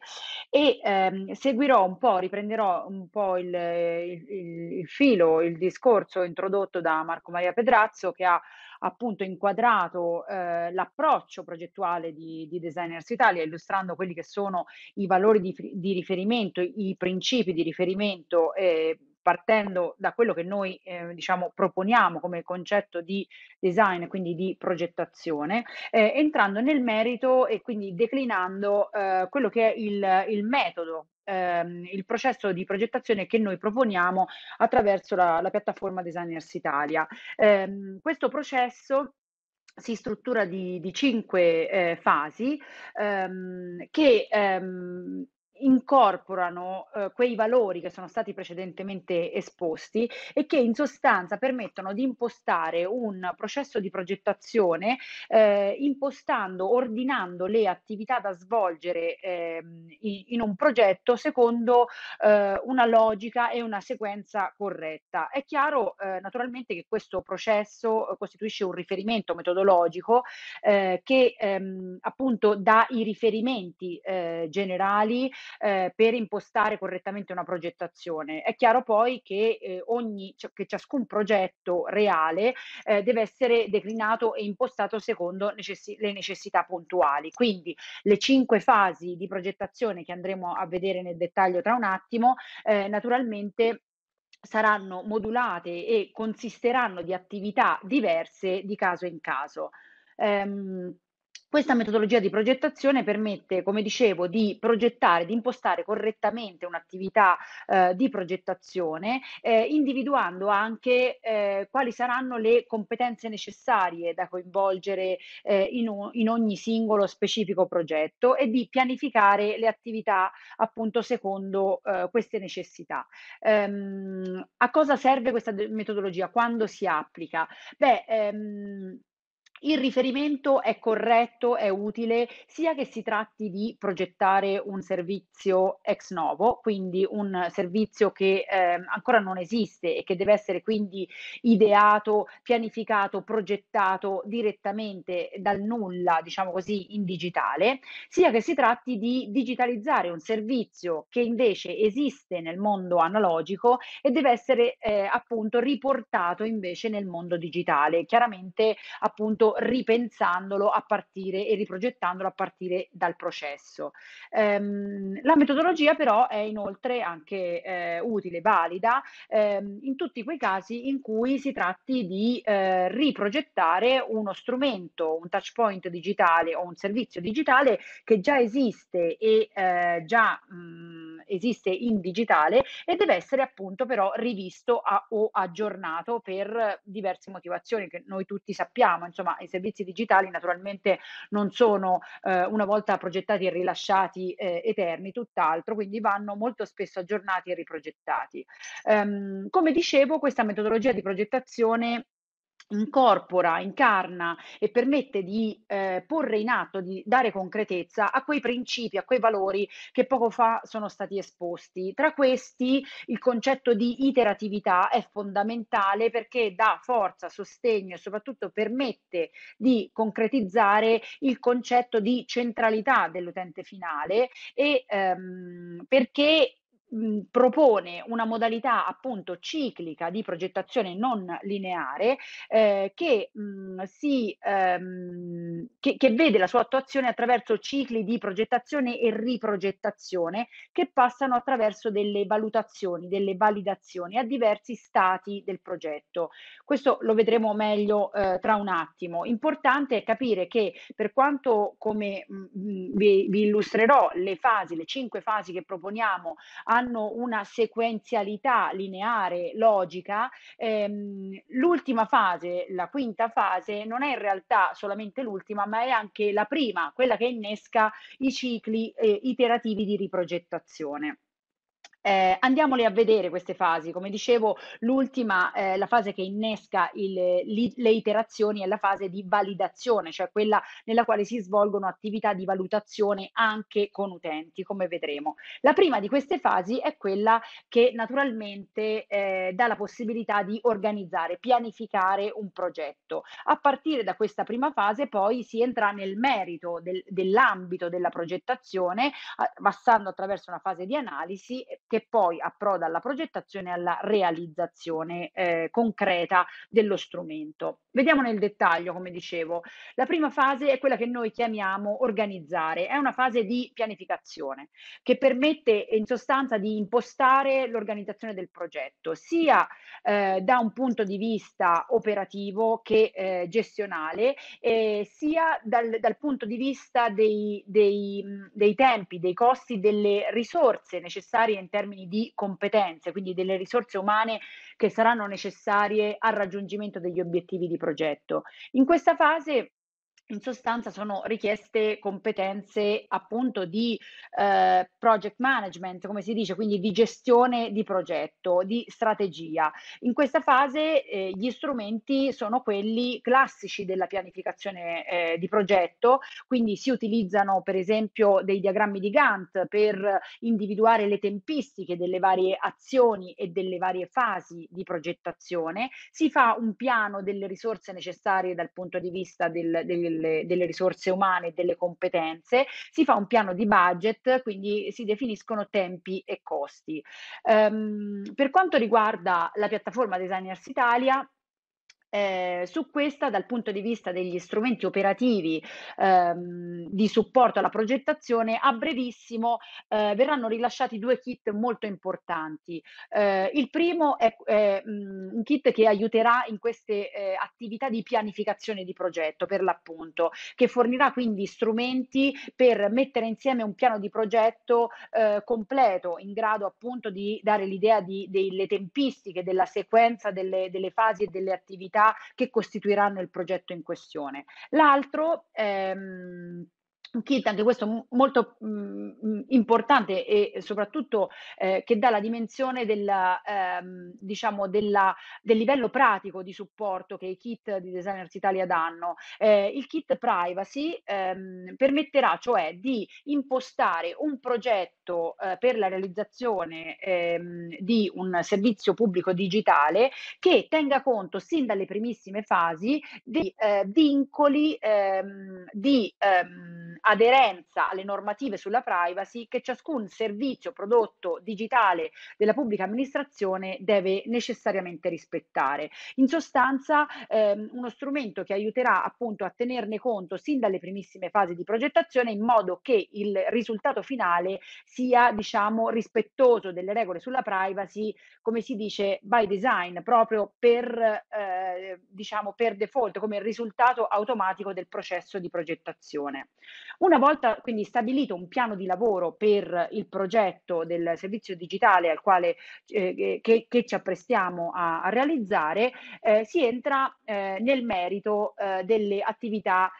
[SPEAKER 3] e ehm, seguirò un po', riprenderò un po' il, il, il filo, il discorso introdotto da Marco Maria Pedrazzo che ha appunto inquadrato eh, l'approccio progettuale di, di Designers Italia, illustrando quelli che sono i valori di, di riferimento, i principi di riferimento. Eh, partendo da quello che noi eh, diciamo, proponiamo come concetto di design, quindi di progettazione, eh, entrando nel merito e quindi declinando eh, quello che è il, il metodo ehm, il processo di progettazione che noi proponiamo attraverso la, la piattaforma Designers Italia. Ehm, questo processo si struttura di, di cinque eh, fasi ehm, che ehm, incorporano eh, quei valori che sono stati precedentemente esposti e che in sostanza permettono di impostare un processo di progettazione eh, impostando, ordinando le attività da svolgere eh, in un progetto secondo eh, una logica e una sequenza corretta. È chiaro eh, naturalmente che questo processo costituisce un riferimento metodologico eh, che ehm, appunto dà i riferimenti generali eh, per impostare correttamente una progettazione. È chiaro poi che, eh, ogni, cioè, che ciascun progetto reale eh, deve essere declinato e impostato secondo necessi- le necessità puntuali. Quindi le cinque fasi di progettazione che andremo a vedere nel dettaglio tra un attimo, eh, naturalmente saranno modulate e consisteranno di attività diverse di caso in caso. Um, questa metodologia di progettazione permette, come dicevo, di progettare, di impostare correttamente un'attività eh, di progettazione, eh, individuando anche eh, quali saranno le competenze necessarie da coinvolgere eh, in, in, ogni singolo specifico progetto e di pianificare le attività appunto secondo eh, queste necessità. Ehm, a cosa serve questa metodologia? Quando si applica? Beh, ehm, il riferimento è corretto, è utile, sia che si tratti di progettare un servizio ex novo, quindi un servizio che eh, ancora non esiste e che deve essere quindi ideato, pianificato, progettato direttamente dal nulla, diciamo così, in digitale, sia che si tratti di digitalizzare un servizio che invece esiste nel mondo analogico e deve essere eh, appunto riportato invece nel mondo digitale, chiaramente appunto proprio ripensandolo a partire e riprogettandolo a partire dal processo. Ehm, la metodologia però è inoltre anche eh, utile, valida ehm, in tutti quei casi in cui si tratti di eh, riprogettare uno strumento, un touch point digitale o un servizio digitale che già esiste e eh, già mh, esiste in digitale e deve essere appunto però rivisto a, o aggiornato per diverse motivazioni che noi tutti sappiamo, insomma i servizi digitali naturalmente non sono eh, una volta progettati e rilasciati eh, eterni, tutt'altro, quindi vanno molto spesso aggiornati e riprogettati. Um, come dicevo, questa metodologia di progettazione incorpora, incarna e permette di eh, porre in atto, di dare concretezza a quei principi, a quei valori che poco fa sono stati esposti. Tra questi il concetto di iteratività è fondamentale perché dà forza, sostegno e soprattutto permette di concretizzare il concetto di centralità dell'utente finale e ehm, perché mh, mhmm, propone una modalità appunto ciclica di progettazione non lineare eh, che, mh, mhmm, si, ehm, che, che vede la sua attuazione attraverso cicli di progettazione e riprogettazione che passano attraverso delle valutazioni, delle validazioni a diversi stati del progetto. Questo lo vedremo meglio eh, tra un attimo. Importante è capire che per quanto come mh, mhmm, vi, vi illustrerò le fasi, le cinque fasi che proponiamo hanno hanno una sequenzialità lineare, logica, ehm, l'ultima fase, la quinta fase, non è in realtà solamente l'ultima, ma è anche la prima, quella che innesca i cicli eh, iterativi di riprogettazione. Eh, andiamole a vedere queste fasi. Come dicevo, l'ultima, eh, la fase che innesca il, li, le iterazioni è la fase di validazione, cioè quella nella quale si svolgono attività di valutazione anche con utenti, come vedremo. La prima di queste fasi è quella che naturalmente eh, dà la possibilità di organizzare, pianificare un progetto. A partire da questa prima fase poi si entra nel merito del, dell'ambito della progettazione, passando attraverso una fase di analisi che poi approda alla progettazione e alla realizzazione eh, concreta dello strumento. Vediamo nel dettaglio, come dicevo, la prima fase è quella che noi chiamiamo organizzare, è una fase di pianificazione che permette in sostanza di impostare l'organizzazione del progetto, sia eh, da un punto di vista operativo che eh, gestionale, eh, sia dal, dal, punto di vista dei, dei, dei tempi, dei costi, delle risorse necessarie in termini termini di competenze, quindi delle risorse umane che saranno necessarie al raggiungimento degli obiettivi di progetto. In questa fase in sostanza sono richieste competenze appunto di eh, project management, come si dice, quindi di gestione di progetto, di strategia. In questa fase eh, gli strumenti sono quelli classici della pianificazione eh, di progetto, quindi si utilizzano per esempio dei diagrammi di Gantt per individuare le tempistiche delle varie azioni e delle varie fasi di progettazione, si fa un piano delle risorse necessarie dal punto di vista del, del delle, delle risorse umane e delle competenze, si fa un piano di budget, quindi si definiscono tempi e costi. Um, per quanto riguarda la piattaforma Designers Italia, eh, su questa, dal punto di vista degli strumenti operativi ehm, di supporto alla progettazione, a brevissimo eh, verranno rilasciati due kit molto importanti. Eh, il primo è, è mh, mm, un kit che aiuterà in queste eh, attività di pianificazione di progetto, per l'appunto, che fornirà quindi strumenti per mettere insieme un piano di progetto eh, completo, in grado appunto di dare l'idea delle tempistiche, della sequenza delle, delle fasi e delle attività che costituiranno il progetto in questione. L'altro ehm, un kit anche questo molto mh, mm, mm, importante e soprattutto eh, che dà la dimensione della, ehm, diciamo della, del livello pratico di supporto che i kit di Designers Italia danno. Eh, il kit privacy ehm, permetterà cioè di impostare un progetto eh, per la realizzazione ehm, di un servizio pubblico digitale che tenga conto sin dalle primissime fasi di eh, vincoli ehm, di ehm, aderenza alle normative sulla privacy che ciascun servizio prodotto digitale della pubblica amministrazione deve necessariamente rispettare. In sostanza ehm, uno strumento che aiuterà appunto a tenerne conto sin dalle primissime fasi di progettazione in modo che il risultato finale sia diciamo rispettoso delle regole sulla privacy, come si dice by design, proprio per eh, diciamo per default come risultato automatico del processo di progettazione. Una volta quindi stabilito un piano di lavoro per il progetto del servizio digitale al quale, eh, che, che, ci apprestiamo a, a realizzare, eh, si entra eh, nel merito eh, delle attività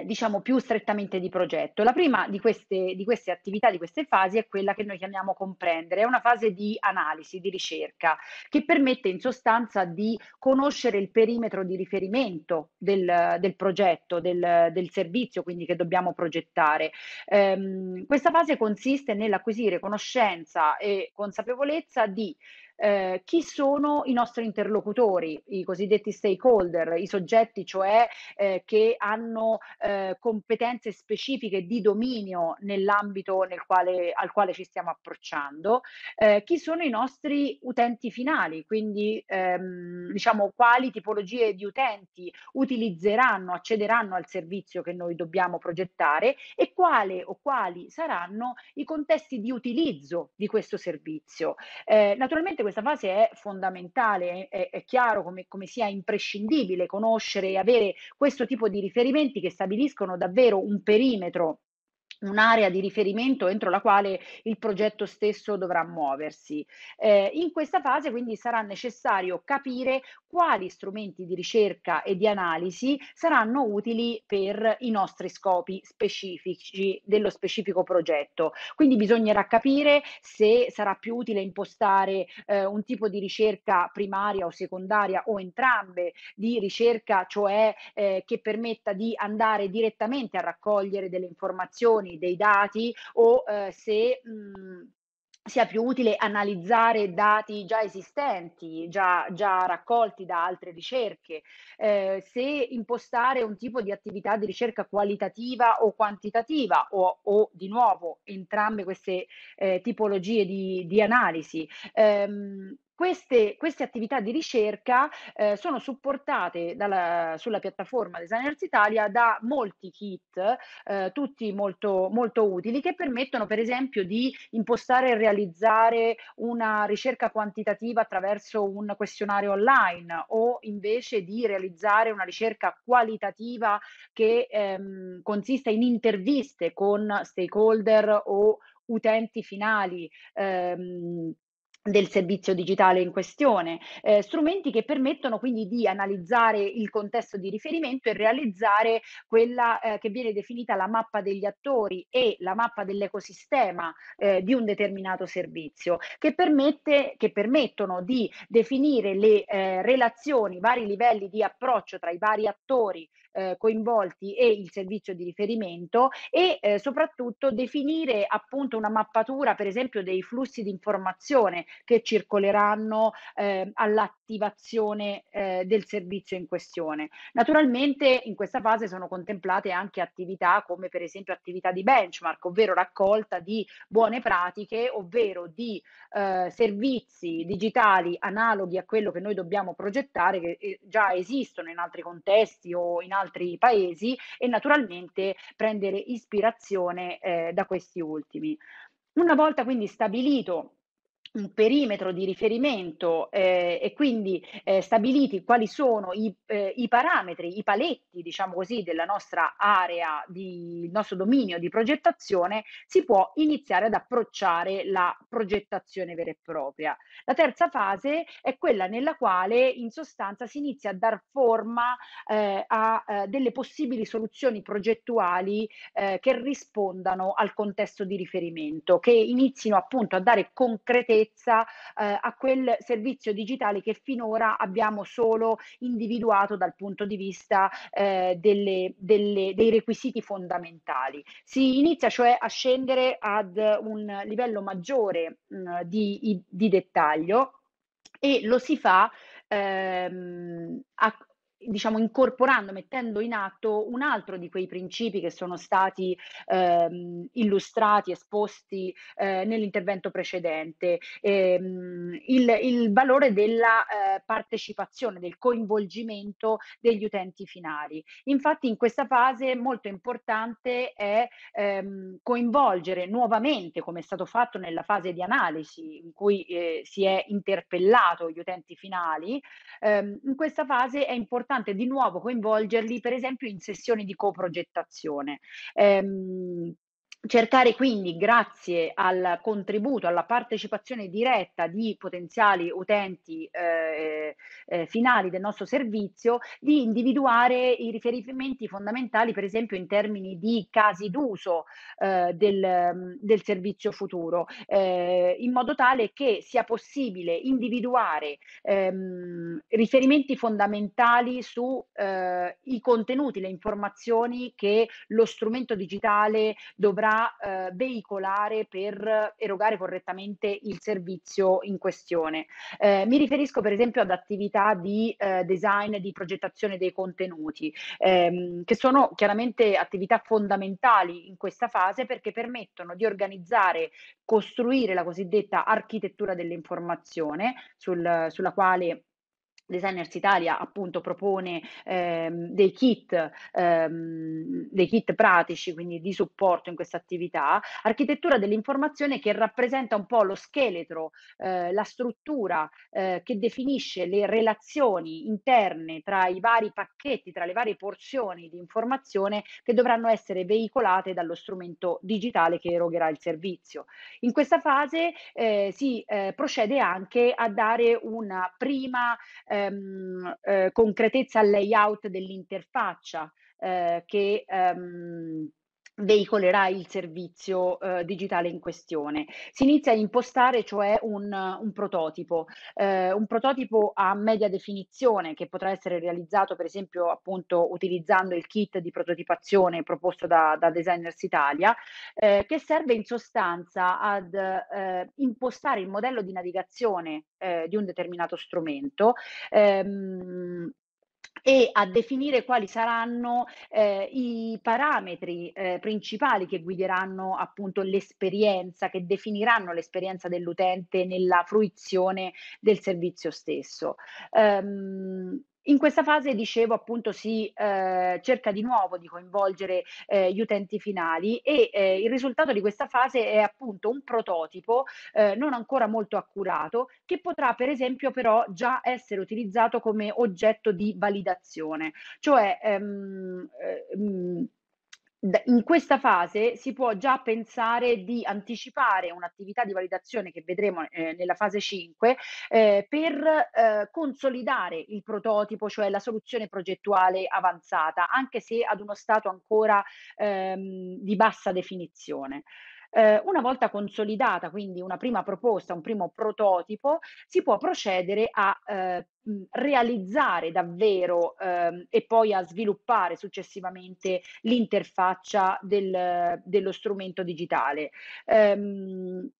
[SPEAKER 3] eh, diciamo più strettamente di progetto. La prima di queste, di queste, attività, di queste fasi, è quella che noi chiamiamo comprendere, è una fase di analisi, di ricerca, che permette in sostanza di conoscere il perimetro di riferimento del, del progetto, del, del, servizio, quindi che dobbiamo progettare. Ehm, questa fase consiste nell'acquisire conoscenza e consapevolezza di eh, chi sono i nostri interlocutori, i cosiddetti stakeholder, i soggetti cioè eh, che hanno eh, competenze specifiche di dominio nell'ambito nel quale, al quale ci stiamo approcciando, eh, chi sono i nostri utenti finali, quindi ehm, diciamo quali tipologie di utenti utilizzeranno, accederanno al servizio che noi dobbiamo progettare e quale o quali saranno i contesti di utilizzo di questo servizio. Eh, naturalmente questa fase è fondamentale, è, è chiaro come, come, sia imprescindibile conoscere e avere questo tipo di riferimenti che stabiliscono davvero un perimetro un'area di riferimento entro la quale il progetto stesso dovrà muoversi. Eh, in questa fase quindi sarà necessario capire quali strumenti di ricerca e di analisi saranno utili per i nostri scopi specifici dello specifico progetto. Quindi bisognerà capire se sarà più utile impostare eh, un tipo di ricerca primaria o secondaria o entrambe di ricerca, cioè eh, che permetta di andare direttamente a raccogliere delle informazioni informazioni, dei dati o eh, se mh, mm, sia più utile analizzare dati già esistenti, già, già raccolti da altre ricerche, eh, se impostare un tipo di attività di ricerca qualitativa o quantitativa o, o di nuovo entrambe queste eh, tipologie di, di analisi. Ehm, queste, queste, attività di ricerca eh, sono supportate dalla, sulla piattaforma Designers Italia da molti kit, eh, tutti molto, molto, utili, che permettono per esempio di impostare e realizzare una ricerca quantitativa attraverso un questionario online o invece di realizzare una ricerca qualitativa che ehm, consista in interviste con stakeholder o utenti finali. Ehm, del servizio digitale in questione, eh, strumenti che permettono quindi di analizzare il contesto di riferimento e realizzare quella eh, che viene definita la mappa degli attori e la mappa dell'ecosistema eh, di un determinato servizio, che, permette, che permettono di definire le eh, relazioni, i vari livelli di approccio tra i vari attori eh, coinvolti e il servizio di riferimento e eh, soprattutto definire appunto una mappatura per esempio dei flussi di informazione che circoleranno eh, all'attivazione eh, del servizio in questione. Naturalmente in questa fase sono contemplate anche attività come per esempio attività di benchmark, ovvero raccolta di buone pratiche, ovvero di eh, servizi digitali analoghi a quello che noi dobbiamo progettare che eh, già esistono in altri contesti o in altri altri paesi e naturalmente prendere ispirazione eh, da questi ultimi. Una volta quindi stabilito un perimetro di riferimento eh, e quindi eh, stabiliti quali sono i, eh, i, parametri, i paletti, diciamo così, della nostra area, di, nostro dominio di progettazione, si può iniziare ad approcciare la progettazione vera e propria. La terza fase è quella nella quale in sostanza si inizia a dar forma eh, a eh, delle possibili soluzioni progettuali eh, che rispondano al contesto di riferimento, che inizino appunto a dare concretezza sicurezza eh, a quel servizio digitale che finora abbiamo solo individuato dal punto di vista eh, delle, delle, dei requisiti fondamentali. Si inizia cioè a scendere ad un livello maggiore mh, mm, di, di dettaglio e lo si fa ehm, a, diciamo, incorporando, mettendo in atto un altro di quei principi che sono stati ehm, illustrati, esposti eh, nell'intervento precedente, ehm, il, il, valore della eh, partecipazione, del coinvolgimento degli utenti finali. Infatti in questa fase molto importante è ehm, coinvolgere nuovamente, come è stato fatto nella fase di analisi in cui eh, si è interpellato gli utenti finali, ehm, in questa fase è importante importante di nuovo coinvolgerli per esempio in sessioni di coprogettazione. Ehm, Cercare quindi, grazie al contributo, alla partecipazione diretta di potenziali utenti eh, eh, finali del nostro servizio, di individuare i riferimenti fondamentali, per esempio in termini di casi d'uso eh, del, del servizio futuro, eh, in modo tale che sia possibile individuare ehm, riferimenti fondamentali sui eh, contenuti, le informazioni che lo strumento digitale dovrà potrà eh, veicolare per erogare correttamente il servizio in questione. Eh, mi riferisco per esempio ad attività di eh, design, di progettazione dei contenuti, ehm, che sono chiaramente attività fondamentali in questa fase perché permettono di organizzare, costruire la cosiddetta architettura dell'informazione sul, sulla quale Designers Italia appunto propone ehm, dei, kit, ehm, dei kit pratici, quindi di supporto in questa attività, architettura dell'informazione che rappresenta un po' lo scheletro, eh, la struttura eh, che definisce le relazioni interne tra i vari pacchetti, tra le varie porzioni di informazione che dovranno essere veicolate dallo strumento digitale che erogherà il servizio. In questa fase eh, si eh, procede anche a dare una prima eh, ehm, eh, concretezza al layout dell'interfaccia eh, che ehm, veicolerà il servizio eh, digitale in questione. Si inizia a impostare cioè un, un prototipo, eh, un prototipo a media definizione che potrà essere realizzato per esempio appunto utilizzando il kit di prototipazione proposto da, da Designers Italia eh, che serve in sostanza ad eh, impostare il modello di navigazione eh, di un determinato strumento ehm, e a definire quali saranno eh, i parametri eh, principali che guideranno appunto l'esperienza, che definiranno l'esperienza dell'utente nella fruizione del servizio stesso. Um, in questa fase, dicevo, appunto si eh, cerca di nuovo di coinvolgere eh, gli utenti finali e eh, il risultato di questa fase è appunto un prototipo eh, non ancora molto accurato che potrà per esempio però già essere utilizzato come oggetto di validazione, cioè ehm, ehm, in questa fase si può già pensare di anticipare un'attività di validazione che vedremo eh, nella fase 5 eh, per eh, consolidare il prototipo, cioè la soluzione progettuale avanzata, anche se ad uno stato ancora ehm, di bassa definizione. Eh, una volta consolidata, quindi una prima proposta, un primo prototipo, si può procedere a eh, realizzare davvero eh, e poi a sviluppare successivamente l'interfaccia del, dello strumento digitale. Ehm,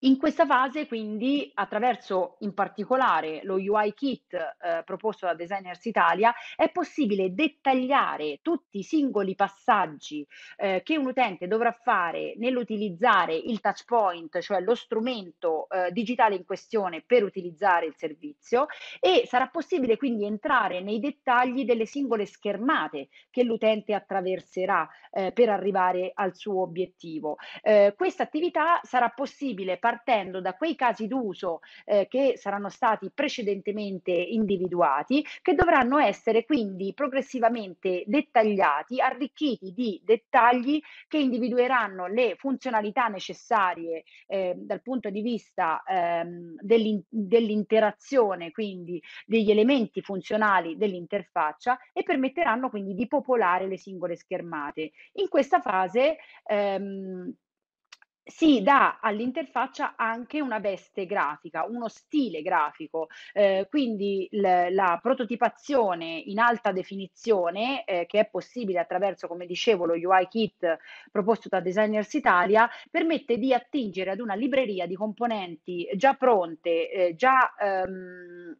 [SPEAKER 3] in questa fase, quindi, attraverso in particolare lo UI kit eh, proposto da Designers Italia, è possibile dettagliare tutti i singoli passaggi eh, che un utente dovrà fare nell'utilizzare il touch point, cioè lo strumento eh, digitale in questione per utilizzare il servizio e sarà possibile quindi entrare nei dettagli delle singole schermate che l'utente attraverserà eh, per arrivare al suo obiettivo. Eh, questa attività sarà possibile partendo da quei casi d'uso eh, che saranno stati precedentemente individuati, che dovranno essere quindi progressivamente dettagliati, arricchiti di dettagli che individueranno le funzionalità necessarie eh, dal punto di vista ehm, dell'in- dell'interazione, quindi degli elementi funzionali dell'interfaccia e permetteranno quindi di popolare le singole schermate. In questa fase ehm, si dà all'interfaccia anche una veste grafica, uno stile grafico, eh, quindi l- la prototipazione in alta definizione eh, che è possibile attraverso, come dicevo, lo UI kit proposto da Designers Italia, permette di attingere ad una libreria di componenti già pronte, eh, già ehm,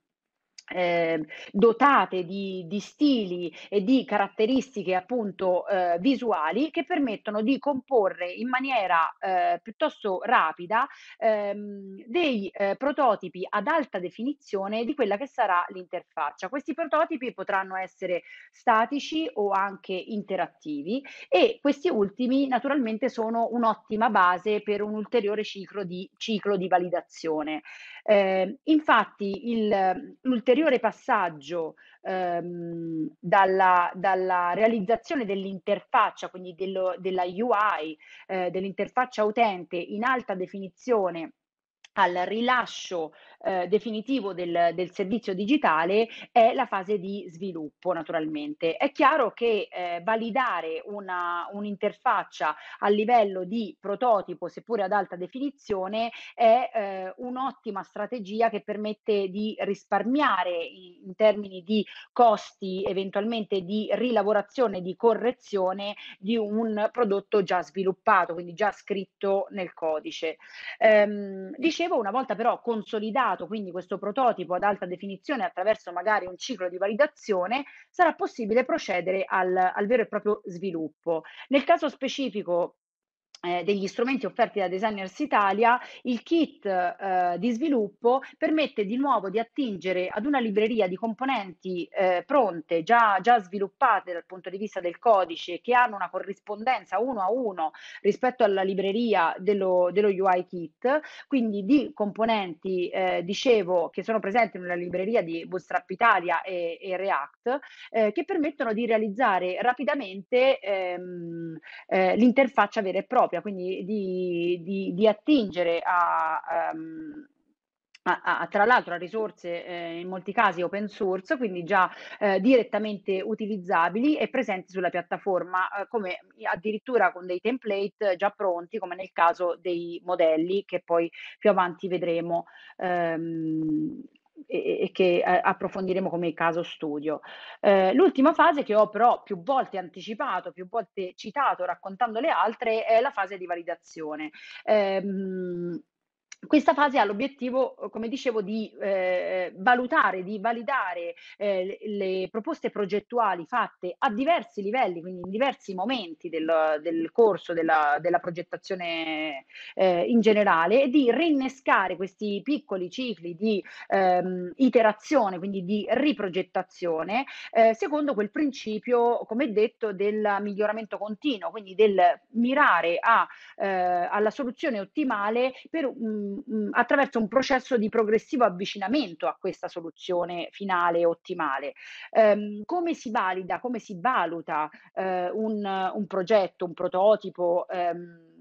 [SPEAKER 3] eh, dotate di, di, stili e di caratteristiche appunto eh, visuali che permettono di comporre in maniera eh, piuttosto rapida ehm, dei eh, prototipi ad alta definizione di quella che sarà l'interfaccia. Questi prototipi potranno essere statici o anche interattivi e questi ultimi naturalmente sono un'ottima base per un ulteriore ciclo di, ciclo di validazione. Eh, infatti il, l'ulteriore passaggio ehm, dalla, dalla, realizzazione dell'interfaccia, quindi dello, della UI, eh, dell'interfaccia utente in alta definizione al rilascio eh, definitivo del, del, servizio digitale è la fase di sviluppo naturalmente. È chiaro che eh, validare una, un'interfaccia a livello di prototipo, seppure ad alta definizione, è eh, un'ottima strategia che permette di risparmiare in, in termini di costi eventualmente di rilavorazione, di correzione di un prodotto già sviluppato, quindi già scritto nel codice. Ehm, dicevo, una volta però consolidato validato quindi questo prototipo ad alta definizione attraverso magari un ciclo di validazione, sarà possibile procedere al, al vero e proprio sviluppo. Nel caso specifico eh, degli strumenti offerti da Designers Italia, il kit eh, di sviluppo permette di nuovo di attingere ad una libreria di componenti eh, pronte, già, già sviluppate dal punto di vista del codice, che hanno una corrispondenza uno a uno rispetto alla libreria dello, dello UI kit, quindi di componenti, eh, dicevo, che sono presenti nella libreria di Bootstrap Italia e, e React, eh, che permettono di realizzare rapidamente ehm, eh, l'interfaccia vera e propria propria, quindi di, di, di attingere a, um, a, a, tra l'altro a risorse eh, in molti casi open source, quindi già eh, direttamente utilizzabili e presenti sulla piattaforma, eh, come addirittura con dei template già pronti, come nel caso dei modelli che poi più avanti vedremo. Ehm, e che eh, approfondiremo come caso studio. Eh, l'ultima fase che ho però più volte anticipato, più volte citato raccontando le altre, è la fase di validazione. Eh, questa fase ha l'obiettivo, eh, come dicevo, di eh, eh, valutare, di validare eh, le, proposte progettuali fatte a diversi livelli, quindi in diversi momenti del, del corso della, della progettazione eh, in generale, e di rinnescare questi piccoli cicli di ehm, iterazione, quindi di riprogettazione, eh, secondo quel principio, come detto, del miglioramento continuo, quindi del mirare a, alla soluzione ottimale per un Mm, attraverso un processo di progressivo avvicinamento a questa soluzione finale ottimale. Ehm, come si valida, come si valuta eh, un, un, progetto, un prototipo? Ehm,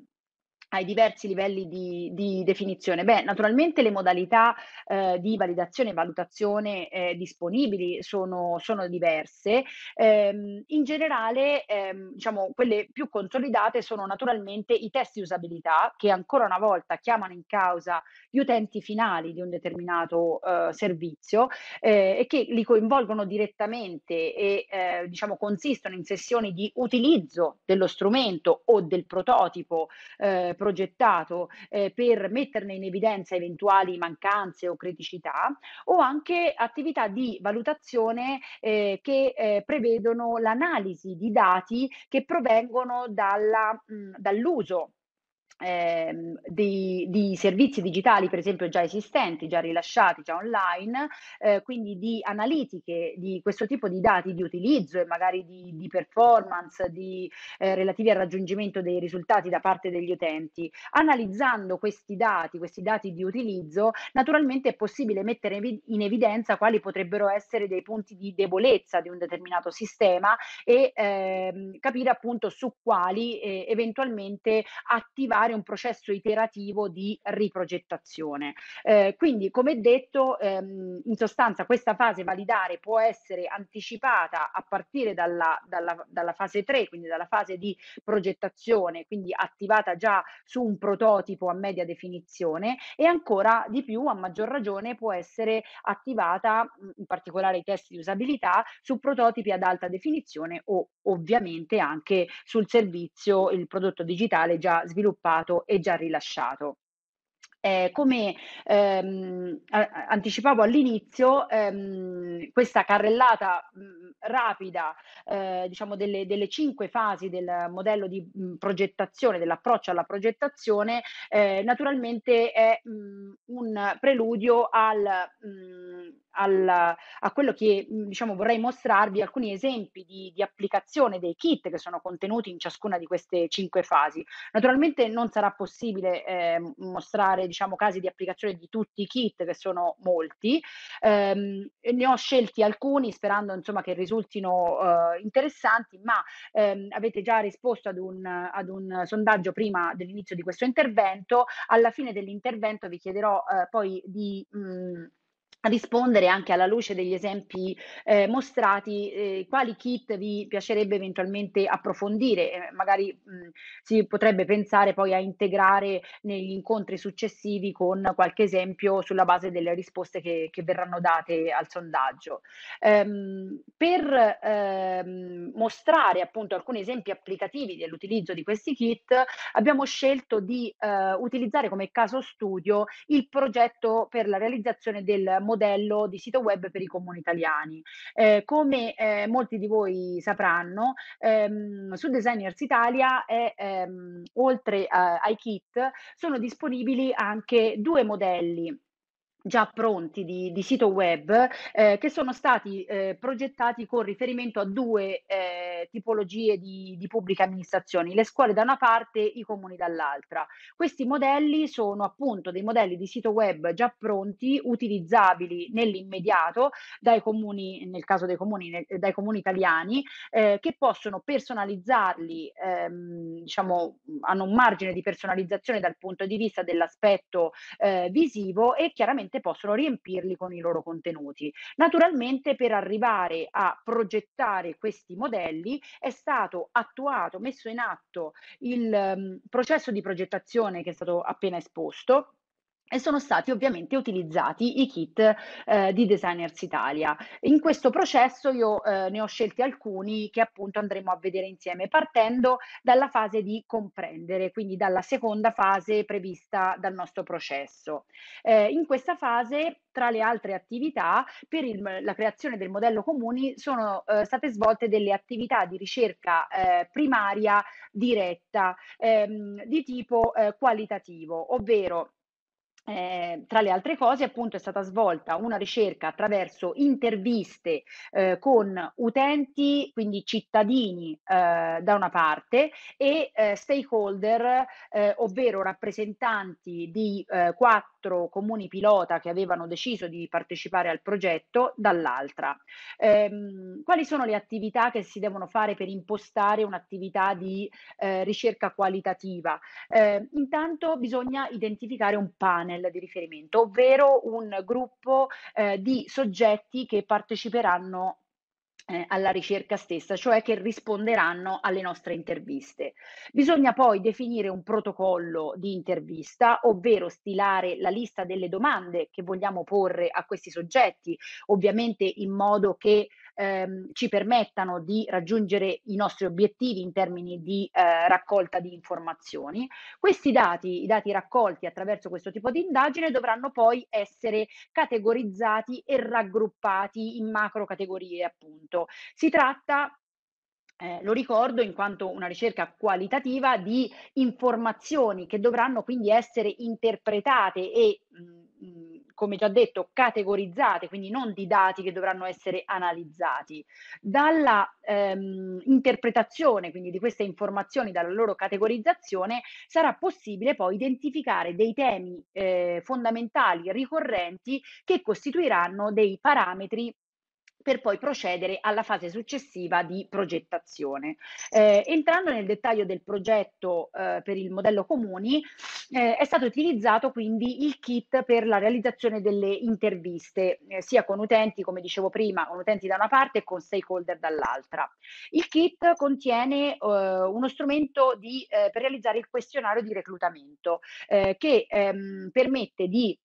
[SPEAKER 3] ai diversi livelli di, di definizione? Beh, naturalmente le modalità eh, di validazione e valutazione eh, disponibili sono, sono diverse. Ehm, in generale, ehm, diciamo, quelle più consolidate sono naturalmente i test di usabilità che ancora una volta chiamano in causa gli utenti finali di un determinato eh, servizio eh, e che li coinvolgono direttamente e eh, diciamo, consistono in sessioni di utilizzo dello strumento o del prototipo eh, progettato eh, per metterne in evidenza eventuali mancanze o criticità, o anche attività di valutazione eh, che eh, prevedono l'analisi di dati che provengono dalla, mh, dall'uso Ehm, di, di, servizi digitali per esempio già esistenti, già rilasciati, già online, eh, quindi di analitiche di questo tipo di dati di utilizzo e magari di, di performance di, eh, relativi al raggiungimento dei risultati da parte degli utenti. Analizzando questi dati, questi dati di utilizzo, naturalmente è possibile mettere in evidenza quali potrebbero essere dei punti di debolezza di un determinato sistema e ehm, capire appunto su quali eh, eventualmente attivare avviare un processo iterativo di riprogettazione. Eh, quindi, come detto, ehm, in sostanza questa fase validare può essere anticipata a partire dalla, dalla, dalla fase 3, quindi dalla fase di progettazione, quindi attivata già su un prototipo a media definizione e ancora di più, a maggior ragione, può essere attivata, in particolare i test di usabilità, su prototipi ad alta definizione o ovviamente anche sul servizio, il prodotto digitale già sviluppato approvato e già rilasciato. Eh, come ehm, anticipavo all'inizio, ehm, questa carrellata mh, rapida eh, diciamo delle, delle, cinque fasi del modello di mh, progettazione, dell'approccio alla progettazione, eh, naturalmente è mh, un preludio al, al, a quello che diciamo, vorrei mostrarvi, alcuni esempi di, di applicazione dei kit che sono contenuti in ciascuna di queste cinque fasi. Naturalmente non sarà possibile eh, mostrare diciamo, casi di applicazione di tutti i kit, che sono molti. Ehm, ne ho scelti alcuni sperando insomma, che risultino eh, interessanti, ma ehm, avete già risposto ad un, ad un sondaggio prima dell'inizio di questo intervento. Alla fine dell'intervento vi chiederò eh, poi di... Mh, mm, rispondere anche alla luce degli esempi eh, mostrati, eh, quali kit vi piacerebbe eventualmente approfondire, eh, magari mh, si potrebbe pensare poi a integrare negli incontri successivi con qualche esempio sulla base delle risposte che, che verranno date al sondaggio. Ehm, per ehm, mostrare appunto alcuni esempi applicativi dell'utilizzo di questi kit abbiamo scelto di eh, utilizzare come caso studio il progetto per la realizzazione del modello modello di sito web per i comuni italiani. Eh, come eh, molti di voi sapranno, ehm, su Designers Italia è, ehm, oltre eh, ai kit sono disponibili anche due modelli già pronti di, di sito web eh, che sono stati eh, progettati con riferimento a due eh, tipologie di, di pubbliche amministrazioni, le scuole da una parte, i comuni dall'altra. Questi modelli sono appunto dei modelli di sito web già pronti, utilizzabili nell'immediato dai comuni, nel caso dei comuni, nel, dai comuni italiani, eh, che possono personalizzarli, ehm, diciamo, hanno un margine di personalizzazione dal punto di vista dell'aspetto eh, visivo e chiaramente ovviamente possono riempirli con i loro contenuti. Naturalmente per arrivare a progettare questi modelli è stato attuato, messo in atto il um, processo di progettazione che è stato appena esposto e sono stati ovviamente utilizzati i kit eh, di Designers Italia. In questo processo io eh, ne ho scelti alcuni che appunto andremo a vedere insieme partendo dalla fase di comprendere, quindi dalla seconda fase prevista dal nostro processo. Eh, in questa fase tra le altre attività per il, la creazione del modello comuni sono eh, state svolte delle attività di ricerca eh, primaria diretta ehm, di tipo eh, qualitativo, ovvero eh, tra le altre cose, appunto, è stata svolta una ricerca attraverso interviste eh, con utenti, quindi cittadini eh, da una parte e eh, stakeholder, eh, ovvero rappresentanti di eh, quattro comuni pilota che avevano deciso di partecipare al progetto dall'altra. Ehm, quali sono le attività che si devono fare per impostare un'attività di ricerca qualitativa? intanto bisogna identificare un panel panel di riferimento, ovvero un gruppo eh, di soggetti che parteciperanno eh, alla ricerca stessa, cioè che risponderanno alle nostre interviste. Bisogna poi definire un protocollo di intervista, ovvero stilare la lista delle domande che vogliamo porre a questi soggetti, ovviamente in modo che ehm, ci permettano di raggiungere i nostri obiettivi in termini di eh, raccolta di informazioni. Questi dati, i dati raccolti attraverso questo tipo di indagine, dovranno poi essere categorizzati e raggruppati in macro categorie, appunto. Si tratta eh, lo ricordo in quanto una ricerca qualitativa di informazioni che dovranno quindi essere interpretate e, mh, mm, mm, come già detto, categorizzate, quindi non di dati che dovranno essere analizzati. Dalla ehm, interpretazione quindi di queste informazioni, dalla loro categorizzazione, sarà possibile poi identificare dei temi eh, fondamentali, ricorrenti, che costituiranno dei parametri per poi procedere alla fase successiva di progettazione. Eh, entrando nel dettaglio del progetto eh, per il modello comuni, eh, è stato utilizzato quindi il kit per la realizzazione delle interviste, eh, sia con utenti, come dicevo prima, con utenti da una parte e con stakeholder dall'altra. Il kit contiene eh, uno strumento di, eh, per realizzare il questionario di reclutamento che ehm, permette di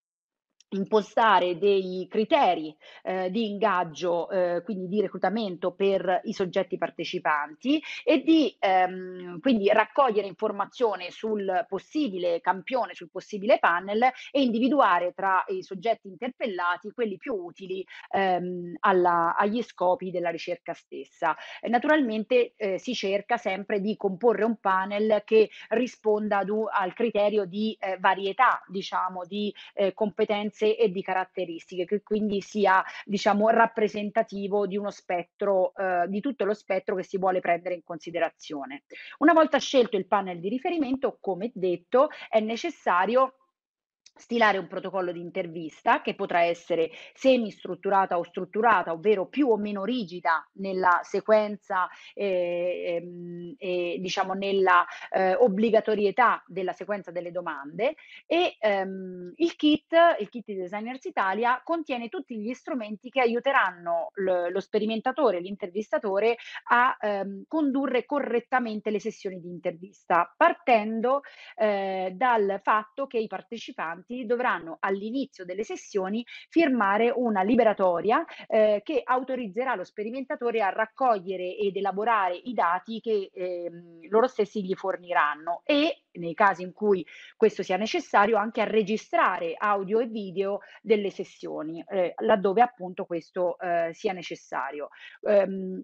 [SPEAKER 3] impostare dei criteri eh, di ingaggio, eh, quindi di reclutamento per i soggetti partecipanti e di ehm, quindi raccogliere informazione sul possibile campione, sul possibile panel e individuare tra i soggetti interpellati quelli più utili ehm, alla, agli scopi della ricerca stessa. E naturalmente eh, si cerca sempre di comporre un panel che risponda ad, al criterio di eh, varietà, diciamo, di eh, competenze competenze e di caratteristiche, che quindi sia diciamo, rappresentativo di uno spettro, eh, di tutto lo spettro che si vuole prendere in considerazione. Una volta scelto il panel di riferimento, come detto, è necessario stilare un protocollo di intervista che potrà essere semi strutturata o strutturata, ovvero più o meno rigida nella sequenza eh, ehm, e eh, eh, diciamo nella eh, obbligatorietà della sequenza delle domande e ehm, il kit, il kit di Designers Italia contiene tutti gli strumenti che aiuteranno l- lo sperimentatore, l'intervistatore a ehm, condurre correttamente le sessioni di intervista, partendo eh, dal fatto che i partecipanti partecipanti dovranno all'inizio delle sessioni firmare una liberatoria eh, che autorizzerà lo sperimentatore a raccogliere ed elaborare i dati che eh, loro stessi gli forniranno e nei casi in cui questo sia necessario anche a registrare audio e video delle sessioni eh, laddove appunto questo eh, sia necessario. Um,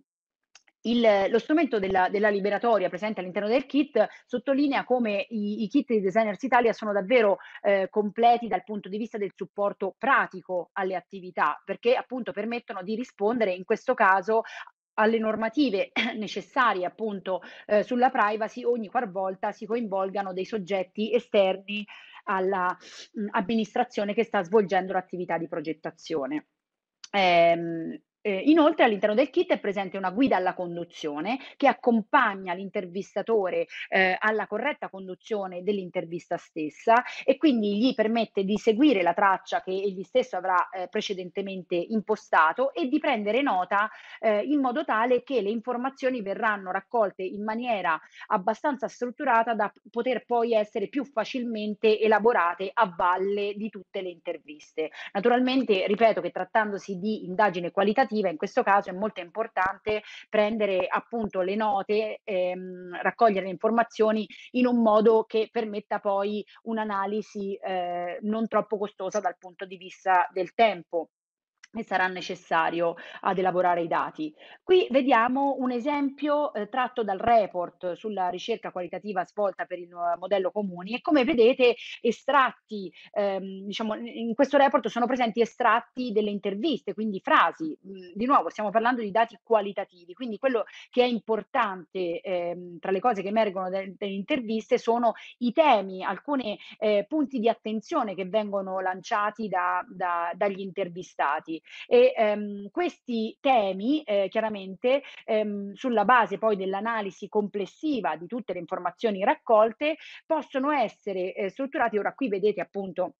[SPEAKER 3] il, lo strumento della, della, liberatoria presente all'interno del kit sottolinea come i, i kit di Designers Italia sono davvero eh, completi dal punto di vista del supporto pratico alle attività, perché appunto permettono di rispondere in questo caso alle normative necessarie appunto eh, sulla privacy ogni qualvolta si coinvolgano dei soggetti esterni all'amministrazione mm, che sta svolgendo l'attività di progettazione. Eh, eh, inoltre all'interno del kit è presente una guida alla conduzione che accompagna l'intervistatore eh, alla corretta conduzione dell'intervista stessa e quindi gli permette di seguire la traccia che egli stesso avrà eh, precedentemente impostato e di prendere nota eh, in modo tale che le informazioni verranno raccolte in maniera abbastanza strutturata da poter poi essere più facilmente elaborate a valle di tutte le interviste. Naturalmente, ripeto che trattandosi di indagine qualitativa, narrativa, in questo caso è molto importante prendere appunto le note, ehm, raccogliere le informazioni in un modo che permetta poi un'analisi eh, non troppo costosa dal punto di vista del tempo e sarà necessario ad ah, elaborare i dati. Qui vediamo un esempio eh, tratto dal report sulla ricerca qualitativa svolta per il modello comuni e come vedete estratti, ehm, diciamo, in questo report sono presenti estratti delle interviste, quindi frasi. Mm, di nuovo stiamo parlando di dati qualitativi, quindi quello che è importante ehm, tra le cose che emergono dalle interviste sono i temi, alcuni eh, punti di attenzione che vengono lanciati da, da, dagli intervistati. E ehm, questi temi, eh, chiaramente, ehm, sulla base poi dell'analisi complessiva di tutte le informazioni raccolte, possono essere eh, strutturati. Ora qui vedete appunto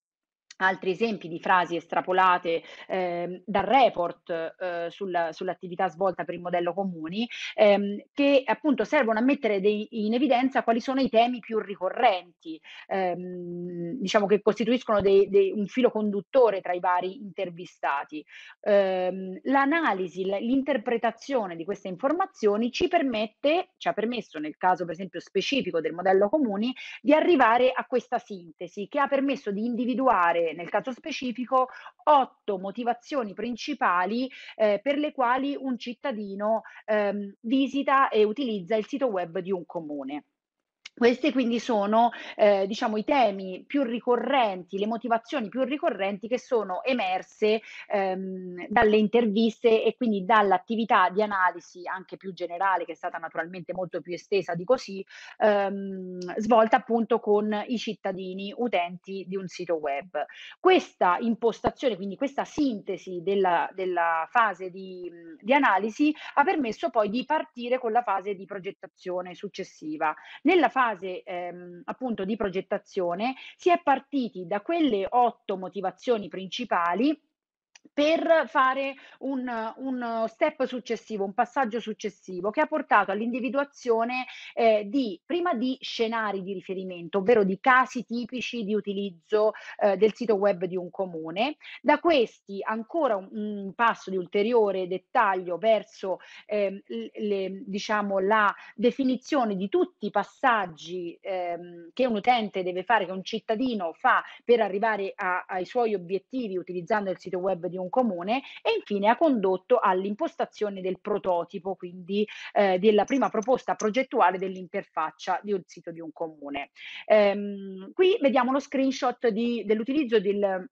[SPEAKER 3] Altri esempi di frasi estrapolate eh, dal report eh, sul, sull'attività svolta per il modello comuni, ehm, che appunto servono a mettere dei, in evidenza quali sono i temi più ricorrenti, ehm, diciamo che costituiscono dei, dei, un filo conduttore tra i vari intervistati. Ehm, l'analisi, l'interpretazione di queste informazioni ci permette, ci ha permesso nel caso per esempio specifico del modello comuni, di arrivare a questa sintesi che ha permesso di individuare nel caso specifico otto motivazioni principali eh, per le quali un cittadino ehm, visita e utilizza il sito web di un comune. Questi quindi sono eh, diciamo, i temi più ricorrenti, le motivazioni più ricorrenti che sono emerse ehm, dalle interviste e quindi dall'attività di analisi anche più generale, che è stata naturalmente molto più estesa di così, ehm, svolta appunto con i cittadini utenti di un sito web. Questa impostazione, quindi questa sintesi della, della fase di, di analisi ha permesso poi di partire con la fase di progettazione successiva. Nella fase fase ehm, appunto di progettazione si è partiti da quelle otto motivazioni principali per fare un, un, step successivo, un passaggio successivo che ha portato all'individuazione eh, di, prima di scenari di riferimento, ovvero di casi tipici di utilizzo eh, del sito web di un comune. Da questi ancora un, un passo di ulteriore dettaglio verso eh, le, diciamo, la definizione di tutti i passaggi ehm, che un utente deve fare, che un cittadino fa per arrivare a, ai suoi obiettivi utilizzando il sito web di di un comune e infine ha condotto all'impostazione del prototipo, quindi eh, della prima proposta progettuale dell'interfaccia di un sito di un comune. Ehm, qui vediamo uno screenshot di, dell'utilizzo del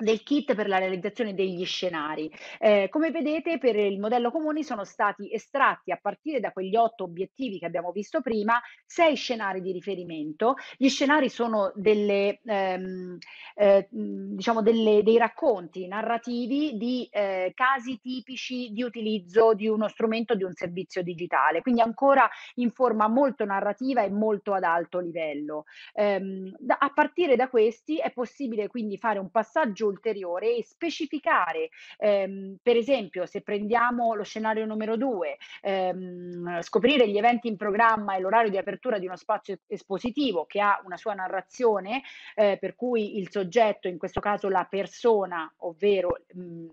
[SPEAKER 3] del kit per la realizzazione degli scenari. Eh, come vedete per il modello comuni sono stati estratti a partire da quegli otto obiettivi che abbiamo visto prima sei scenari di riferimento. Gli scenari sono delle, ehm, eh, diciamo delle, dei racconti narrativi di eh, casi tipici di utilizzo di uno strumento, di un servizio digitale, quindi ancora in forma molto narrativa e molto ad alto livello. Ehm, da, a partire da questi è possibile quindi fare un passaggio ulteriore e specificare, ehm, per esempio, se prendiamo lo scenario numero due, ehm, scoprire gli eventi in programma e l'orario di apertura di uno spazio espositivo che ha una sua narrazione, eh, per cui il soggetto, in questo caso la persona, ovvero mh, mhmm,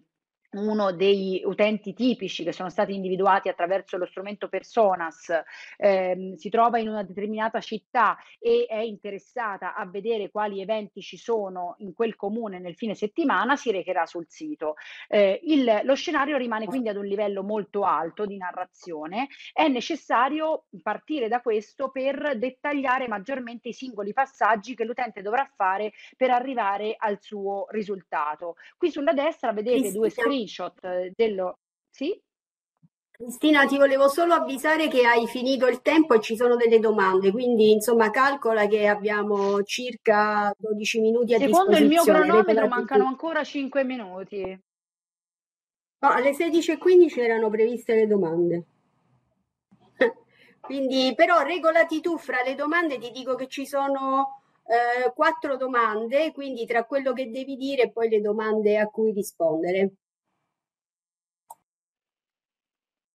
[SPEAKER 3] uno degli utenti tipici che sono stati individuati attraverso lo strumento Personas ehm, si trova in una determinata città e è interessata a vedere quali eventi ci sono in quel comune nel fine settimana, si recherà sul sito. Eh, il, lo scenario rimane quindi ad un livello molto alto di narrazione. È necessario partire da questo per dettagliare maggiormente i singoli passaggi che l'utente dovrà fare per arrivare al suo risultato. Qui sulla destra vedete due screen screenshot dello... Sì? Cristina, ti volevo solo avvisare che hai finito il tempo e ci sono delle
[SPEAKER 1] domande, quindi insomma calcola che abbiamo circa 12 minuti a Secondo Secondo il mio cronometro mancano
[SPEAKER 3] ancora 5 minuti. No,
[SPEAKER 1] alle 16.15 erano previste le domande. quindi però regolati tu fra le domande, ti dico che ci sono eh, quattro domande, quindi tra quello che devi dire e poi le domande a cui rispondere.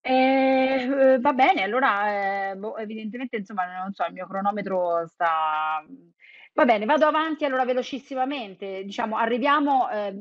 [SPEAKER 3] Eh, va bene, allora, ehm, boh, evidentemente insomma non so, il mio cronometro sta va bene, vado avanti allora velocissimamente. Diciamo arriviamo, Eh,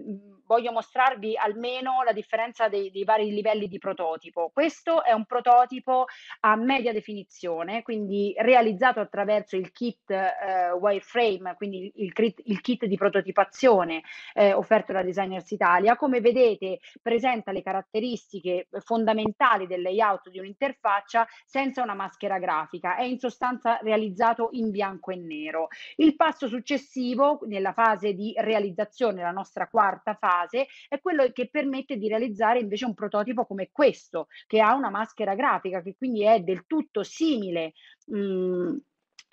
[SPEAKER 3] voglio mostrarvi almeno la differenza dei, dei, vari livelli di prototipo. Questo è un prototipo a media definizione, quindi realizzato attraverso il kit eh, wireframe, quindi il, il, kit di prototipazione eh, offerto da Designers Italia. Come vedete presenta le caratteristiche fondamentali del layout di un'interfaccia senza una maschera grafica, è in sostanza realizzato in bianco e nero. Il passo successivo, nella fase di realizzazione, la nostra quarta fase, base è quello che permette di realizzare invece un prototipo come questo, che ha una maschera grafica, che quindi è del tutto simile. Mh, mhmm,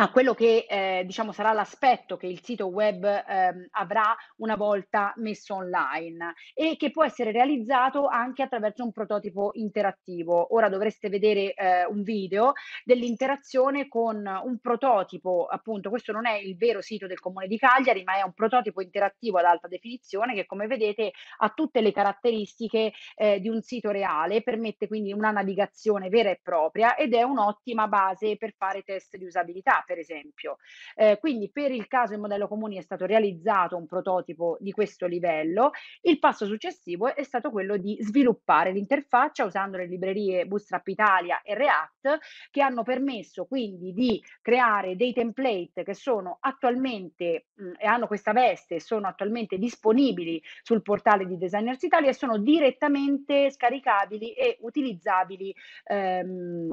[SPEAKER 3] a quello che eh, diciamo sarà l'aspetto che il sito web ehm, avrà una volta messo online e che può essere realizzato anche attraverso un prototipo interattivo. Ora dovreste vedere eh, un video dell'interazione con un prototipo, appunto, questo non è il vero sito del comune di Cagliari, ma è un prototipo interattivo ad alta definizione che come vedete ha tutte le caratteristiche eh, di un sito reale, permette quindi una navigazione vera e propria ed è un'ottima base per fare test di usabilità per esempio. Eh, quindi per il caso in modello comuni è stato realizzato un prototipo di questo livello. Il passo successivo è stato quello di sviluppare l'interfaccia usando le librerie Bootstrap Italia e React che hanno permesso quindi di creare dei template che sono attualmente mh, mm, e hanno questa veste, sono attualmente disponibili sul portale di Designers Italia e sono direttamente scaricabili e utilizzabili ehm,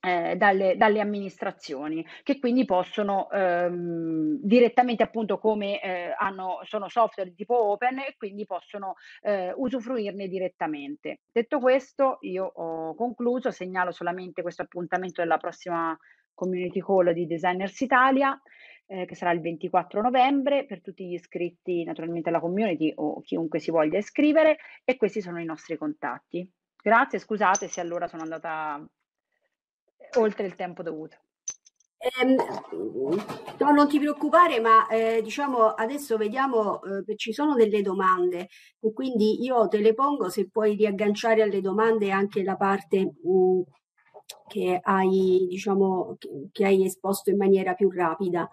[SPEAKER 3] eh, dalle, dalle, amministrazioni che quindi possono ehm, direttamente appunto come eh, hanno, sono software di tipo open e quindi possono eh, usufruirne direttamente. Detto questo io ho concluso, segnalo solamente questo appuntamento della prossima community call di Designers Italia eh, che sarà il 24 novembre per tutti gli iscritti naturalmente alla community o chiunque si voglia iscrivere e questi sono i nostri contatti. Grazie, scusate se allora sono andata oltre il tempo dovuto.
[SPEAKER 1] No,
[SPEAKER 3] ehm, non ti preoccupare, ma eh, diciamo adesso vediamo,
[SPEAKER 1] eh, ci sono delle domande e quindi io te le pongo se puoi riagganciare alle domande anche la parte uh, che hai, diciamo, che hai esposto in maniera più rapida.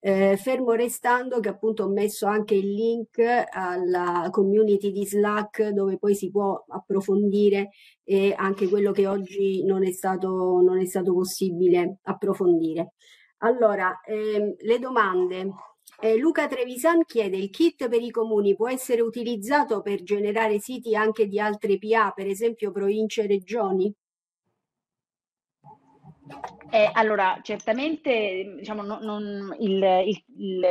[SPEAKER 1] Eh, fermo restando che appunto ho messo anche il link alla community di Slack dove poi si può approfondire e anche quello che oggi non è stato, non è stato possibile approfondire. Allora, ehm, le domande. Eh, Luca Trevisan chiede il kit per i comuni può essere utilizzato per generare siti anche di altre PA, per esempio province e
[SPEAKER 3] regioni? Thank you. Eh, allora, certamente diciamo, non, non, il, il,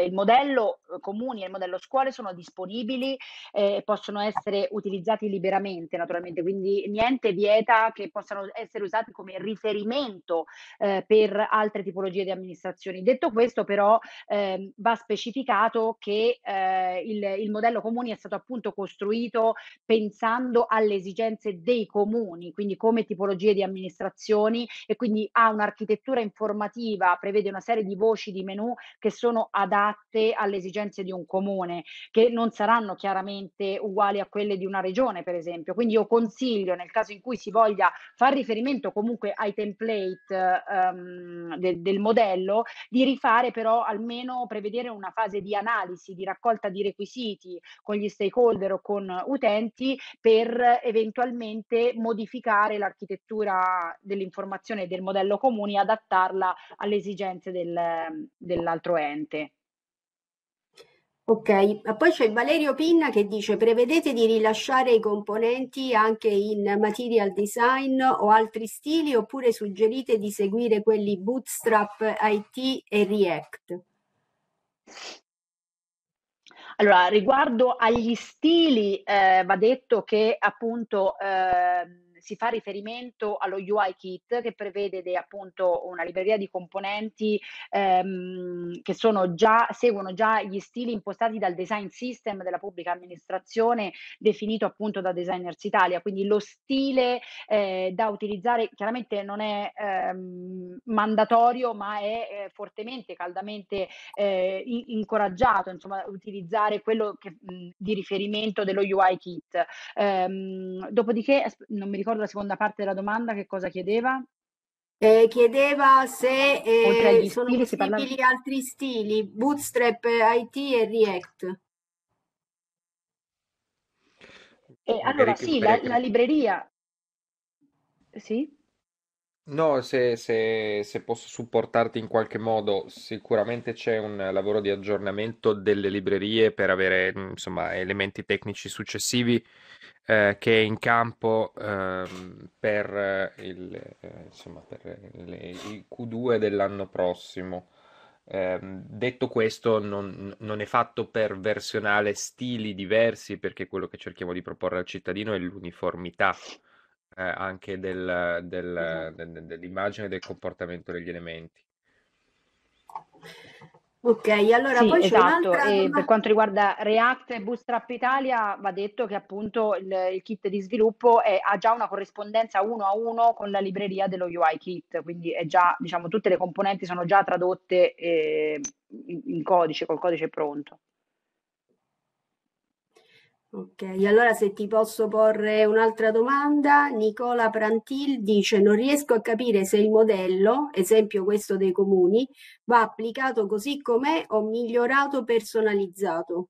[SPEAKER 3] il, modello comuni e il modello scuole sono disponibili eh, e eh, possono essere utilizzati liberamente, naturalmente, quindi niente vieta che possano essere usati come riferimento eh, per altre tipologie di amministrazioni. Detto questo, però, ehm, va specificato che eh, il, il modello comuni è stato appunto costruito pensando alle esigenze dei comuni, quindi come tipologie di amministrazioni e quindi ha un'architettura l'architettura informativa prevede una serie di voci di menu che sono adatte alle esigenze di un comune, che non saranno chiaramente uguali a quelle di una regione, per esempio. Quindi io consiglio, nel caso in cui si voglia fare riferimento comunque ai template um, de- del modello, di rifare però almeno prevedere una fase di analisi, di raccolta di requisiti con gli stakeholder o con utenti per eventualmente modificare l'architettura dell'informazione del modello comune adattarla alle esigenze del, dell'altro ente.
[SPEAKER 1] Ok, poi c'è Valerio Pinna che dice prevedete di rilasciare i componenti anche in material design o altri stili oppure suggerite di seguire quelli bootstrap,
[SPEAKER 3] IT e React? Allora, riguardo agli stili, eh, va detto che appunto... Eh, si fa riferimento allo UI kit che prevede de, appunto una libreria di componenti ehm, che già, seguono già gli stili impostati dal design system della pubblica amministrazione definito appunto da Designers Italia, quindi lo stile eh, da utilizzare chiaramente non è ehm, mandatorio ma è eh, fortemente, caldamente eh, in- incoraggiato insomma utilizzare quello che, mh, di riferimento dello UI kit. Ehm, dopodiché non mi ricordo ricordo la seconda parte della domanda, che cosa chiedeva? Eh, chiedeva se eh, sono possibili parla... altri stili, Bootstrap, IT e React. Eh, allora sì, la, la libreria... Sì?
[SPEAKER 4] No, se, se- se posso supportarti in qualche modo, sicuramente c'è un lavoro di aggiornamento delle librerie per avere, mm, insomma, elementi tecnici successivi eh, che è in campo ehm, per, il, eh, insomma, per le- il Q2 dell'anno prossimo. Ehm, detto questo, non, non è fatto per versionare stili diversi, perché quello che cerchiamo di proporre al cittadino è l'uniformità eh, anche del, del, esatto. del, dell'immagine del comportamento degli elementi.
[SPEAKER 3] Ok, allora sì, poi esatto. E per quanto riguarda React e Bootstrap Italia, va detto che appunto il, il kit di sviluppo è, ha già una corrispondenza uno a uno con la libreria dello UI kit, quindi è già, diciamo, tutte le componenti sono già tradotte eh, in, in codice, col codice pronto.
[SPEAKER 1] Ok, allora se ti posso porre un'altra domanda, Nicola Prantil dice non riesco a capire se il modello, esempio questo dei comuni, va applicato così com'è o migliorato personalizzato.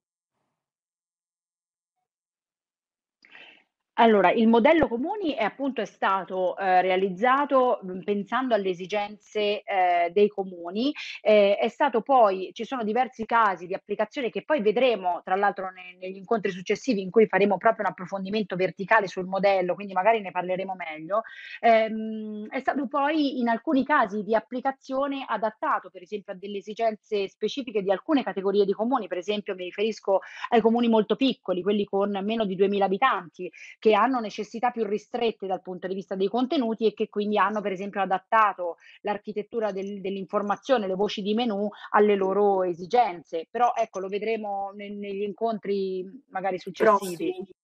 [SPEAKER 3] Allora, il modello Comuni è appunto è stato eh, realizzato mh, pensando alle esigenze eh, dei comuni, eh, è stato poi, ci sono diversi casi di applicazione che poi vedremo tra l'altro ne, negli incontri successivi in cui faremo proprio un approfondimento verticale sul modello, quindi magari ne parleremo meglio, ehm, è stato poi in alcuni casi di applicazione adattato per esempio a delle esigenze specifiche di alcune categorie di comuni, per esempio mi riferisco ai comuni molto piccoli, quelli con meno di 2.000 abitanti, che che hanno necessità più ristrette dal punto di vista dei contenuti e che quindi hanno per esempio adattato l'architettura del, dell'informazione, le voci di menu alle loro esigenze. Però ecco, lo vedremo ne, negli incontri magari successivi. Prossimi.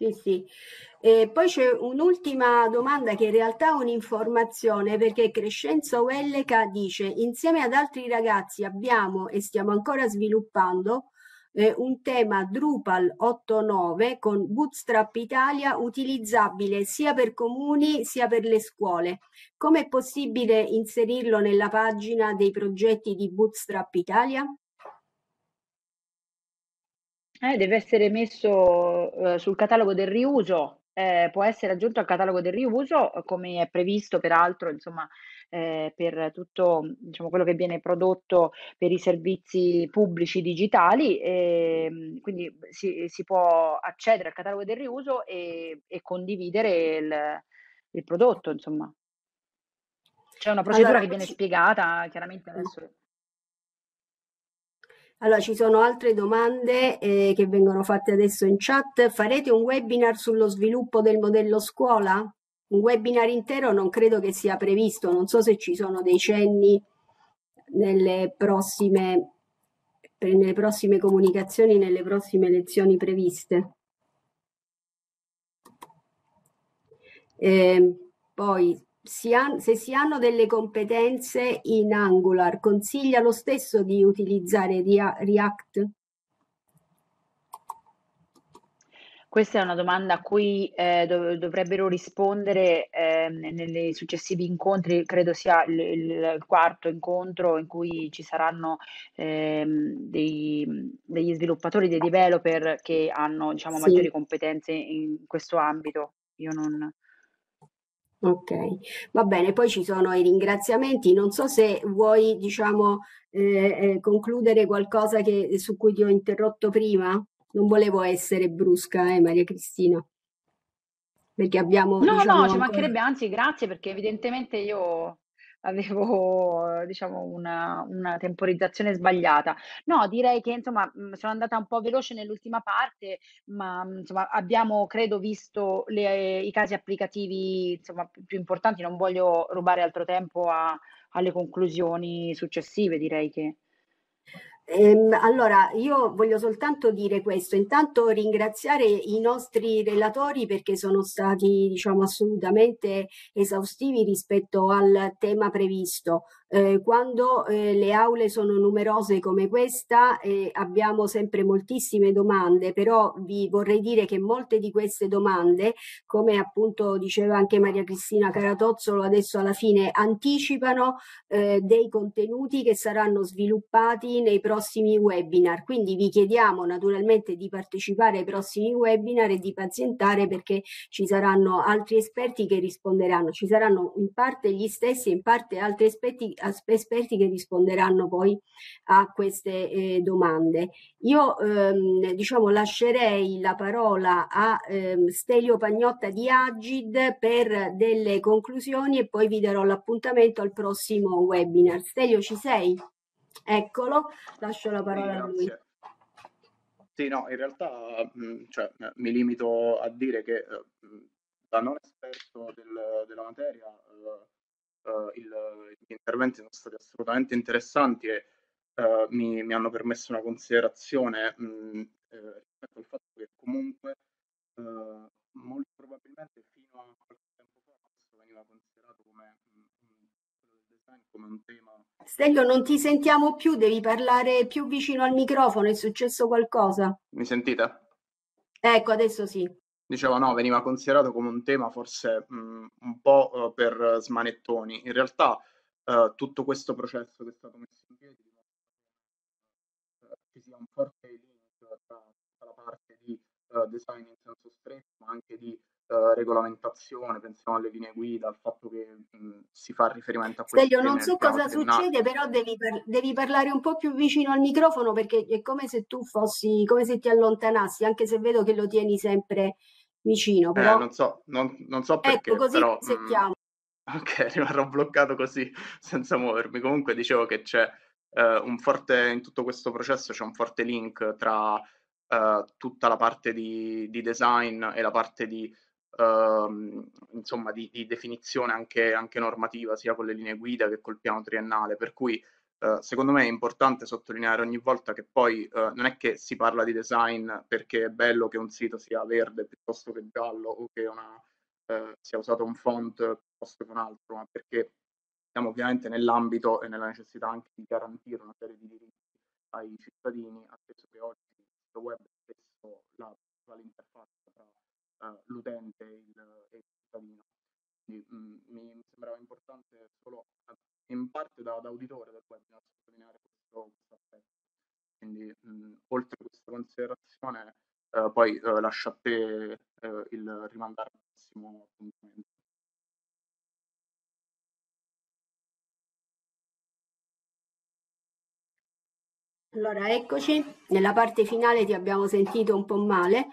[SPEAKER 1] Sì, sì. E poi c'è un'ultima domanda che in realtà è un'informazione perché Crescenzo Welleca dice insieme ad altri ragazzi abbiamo e stiamo ancora sviluppando eh, un tema Drupal 8.9 con Bootstrap Italia utilizzabile sia per comuni sia per le scuole. Come è possibile inserirlo nella pagina dei progetti di Bootstrap Italia?
[SPEAKER 3] Eh, deve essere messo eh, sul catalogo del riuso, eh, può essere aggiunto al catalogo del riuso eh, come è previsto peraltro insomma, eh, per tutto diciamo, quello che viene prodotto per i servizi pubblici digitali, e, ehm, quindi si, si, può accedere al catalogo del riuso e, e condividere il, il, prodotto, insomma. C'è una procedura allora, che viene ci... spiegata
[SPEAKER 1] chiaramente adesso. Allora, ci sono altre domande eh, che vengono fatte adesso in chat. Farete un webinar sullo sviluppo del modello scuola? un webinar intero non credo che sia previsto, non so se ci sono dei cenni nelle prossime, nelle prossime comunicazioni, nelle prossime lezioni previste. Eh, poi, si ha, se si hanno delle competenze in Angular, consiglia lo stesso di utilizzare React?
[SPEAKER 3] Questa è una domanda a cui eh, dov- dovrebbero rispondere eh, nei successivi incontri, credo sia il, il, quarto incontro in cui ci saranno eh, dei, degli sviluppatori, dei developer che hanno diciamo, sì. maggiori competenze in questo ambito. Io non,
[SPEAKER 1] Ok, va bene, poi ci sono i ringraziamenti, non so se vuoi diciamo eh, eh, concludere qualcosa che, su cui ti ho interrotto prima. Non volevo essere brusca, eh, Maria Cristina. Perché abbiamo. No, diciamo, no, ci mancherebbe,
[SPEAKER 3] anzi, grazie, perché evidentemente io avevo diciamo una, una, temporizzazione sbagliata. No, direi che insomma mm, sono andata un po' veloce nell'ultima parte, ma mm, insomma abbiamo credo visto le, eh, i casi applicativi insomma più importanti, non voglio rubare altro tempo a, alle conclusioni successive, direi che Ehm, allora, io voglio soltanto dire
[SPEAKER 1] questo, intanto ringraziare i nostri relatori perché sono stati diciamo, assolutamente esaustivi rispetto al tema previsto. Eh, quando eh, le aule sono numerose come questa eh, abbiamo sempre moltissime domande, però vi vorrei dire che molte di queste domande, come appunto diceva anche Maria Cristina Caratozzolo adesso alla fine, anticipano ehm, dei contenuti che saranno sviluppati nei prossimi prossimi webinar. Quindi vi chiediamo naturalmente di partecipare ai prossimi webinar e di pazientare perché ci saranno altri esperti che risponderanno. Ci saranno in parte gli stessi e in parte altri esperti, esperti che risponderanno poi a queste eh, domande. Io ehm, diciamo lascerei la parola a ehm, Stelio Pagnotta di Agid per delle conclusioni e poi vi darò l'appuntamento al prossimo webinar. Stelio, ci sei? Eccolo, lascio la parola sì, a lui.
[SPEAKER 5] Sì, no, in realtà mm, cioè, eh, mi limito a dire che eh, mm, da non esperto del, della materia uh, il, gli interventi sono stati assolutamente interessanti e uh, mi, mi, hanno permesso una considerazione mh, mm, rispetto al fatto che comunque molto probabilmente fino a qualche tempo fa questo veniva considerato come come un tema... Stelio,
[SPEAKER 1] non ti sentiamo più, devi parlare più vicino al microfono, è successo qualcosa. Mi
[SPEAKER 5] sentite?
[SPEAKER 1] Ecco, adesso sì.
[SPEAKER 5] Dicevo, no, veniva considerato come un tema forse mh, un po' uh, per smanettoni. In realtà uh, tutto questo processo che è stato messo in piedi uh, eh, ci sia un forte link tra, tra la parte di design in senso stretto, ma anche di eh, regolamentazione, pensiamo alle linee guida, al fatto che mh, si fa riferimento a questo. Seglio, non so cosa succede, però
[SPEAKER 1] devi, par- devi, parlare un po' più vicino al microfono perché è come se tu fossi, come se ti allontanassi, anche se vedo che lo tieni sempre vicino. Eh, però... Eh,
[SPEAKER 5] non, so, non, non so perché, ecco, così però, mh, ok, rimarrò bloccato così, senza muovermi. Comunque dicevo che c'è eh, un forte, in tutto questo processo c'è un forte link tra... Uh, tutta la parte di, di, design e la parte di Ehm, insomma, di, di definizione anche, anche, normativa, sia con le linee guida che col piano triennale, per cui eh, secondo me è importante sottolineare ogni volta che poi eh, non è che si parla di design perché è bello che un sito sia verde piuttosto che giallo o che una, eh, sia usato un font piuttosto che un altro, ma perché siamo ovviamente nell'ambito e nella necessità anche di garantire una serie di diritti ai cittadini, atteso che oggi il sito web è spesso la principale interfaccia eh, l'utente e il, il, cittadino. Quindi mh, mm, mi sembrava importante solo in parte da, da, auditore del webinar sottolineare questo, questo aspetto. Quindi mh, mm, oltre a questa considerazione eh, poi eh, lascio a te eh, il rimandare al prossimo appuntamento.
[SPEAKER 1] Allora, eccoci, nella parte finale ti abbiamo sentito un po' male,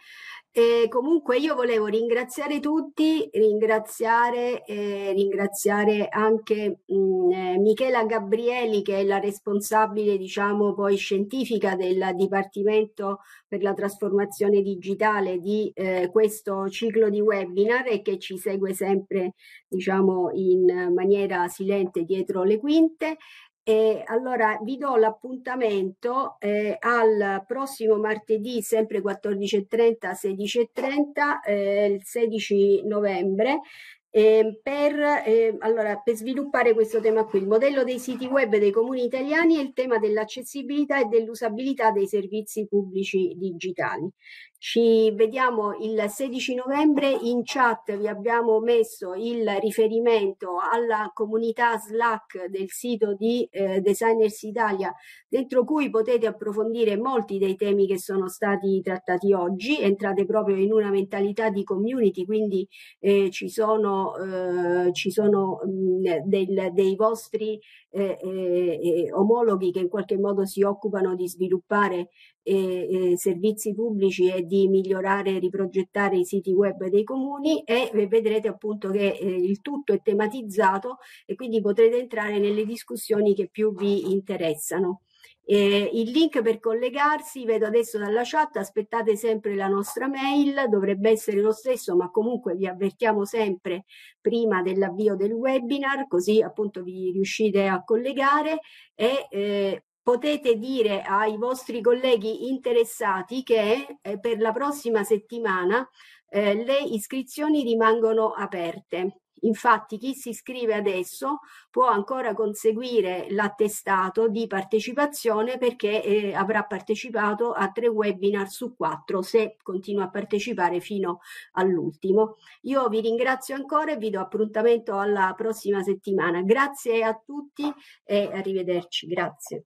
[SPEAKER 1] e comunque io volevo ringraziare tutti, ringraziare, eh, ringraziare anche mh, eh, Michela Gabrieli che è la responsabile diciamo poi scientifica del Dipartimento per la trasformazione digitale di eh, questo ciclo di webinar e che ci segue sempre diciamo in maniera silente dietro le quinte e allora vi do l'appuntamento eh, al prossimo martedì, sempre 14.30, 16.30, eh, il 16 novembre. Eh, per, eh, allora, per sviluppare questo tema qui, il modello dei siti web dei comuni italiani e il tema dell'accessibilità e dell'usabilità dei servizi pubblici digitali. Ci vediamo il 16 novembre in chat, vi abbiamo messo il riferimento alla comunità Slack del sito di eh, Designers Italia, dentro cui potete approfondire molti dei temi che sono stati trattati oggi, entrate proprio in una mentalità di community, quindi eh, ci sono, eh, ci sono mh, mm, del, dei vostri eh, eh, eh, omologhi che in qualche modo si occupano di sviluppare e, e servizi pubblici e di migliorare e riprogettare i siti web dei comuni e vedrete appunto che eh, il tutto è tematizzato e quindi potrete entrare nelle discussioni che più vi interessano. Eh, il link per collegarsi vedo adesso dalla chat, aspettate sempre la nostra mail, dovrebbe essere lo stesso, ma comunque vi avvertiamo sempre prima dell'avvio del webinar, così appunto vi riuscite a collegare e eh, potete dire ai vostri colleghi interessati che eh, per la prossima settimana eh, le iscrizioni rimangono aperte. Infatti chi si iscrive adesso può ancora conseguire l'attestato di partecipazione perché eh, avrà partecipato a tre webinar su quattro se continua a partecipare fino all'ultimo. Io vi ringrazio ancora e vi do appuntamento alla prossima settimana. Grazie a tutti e arrivederci. Grazie.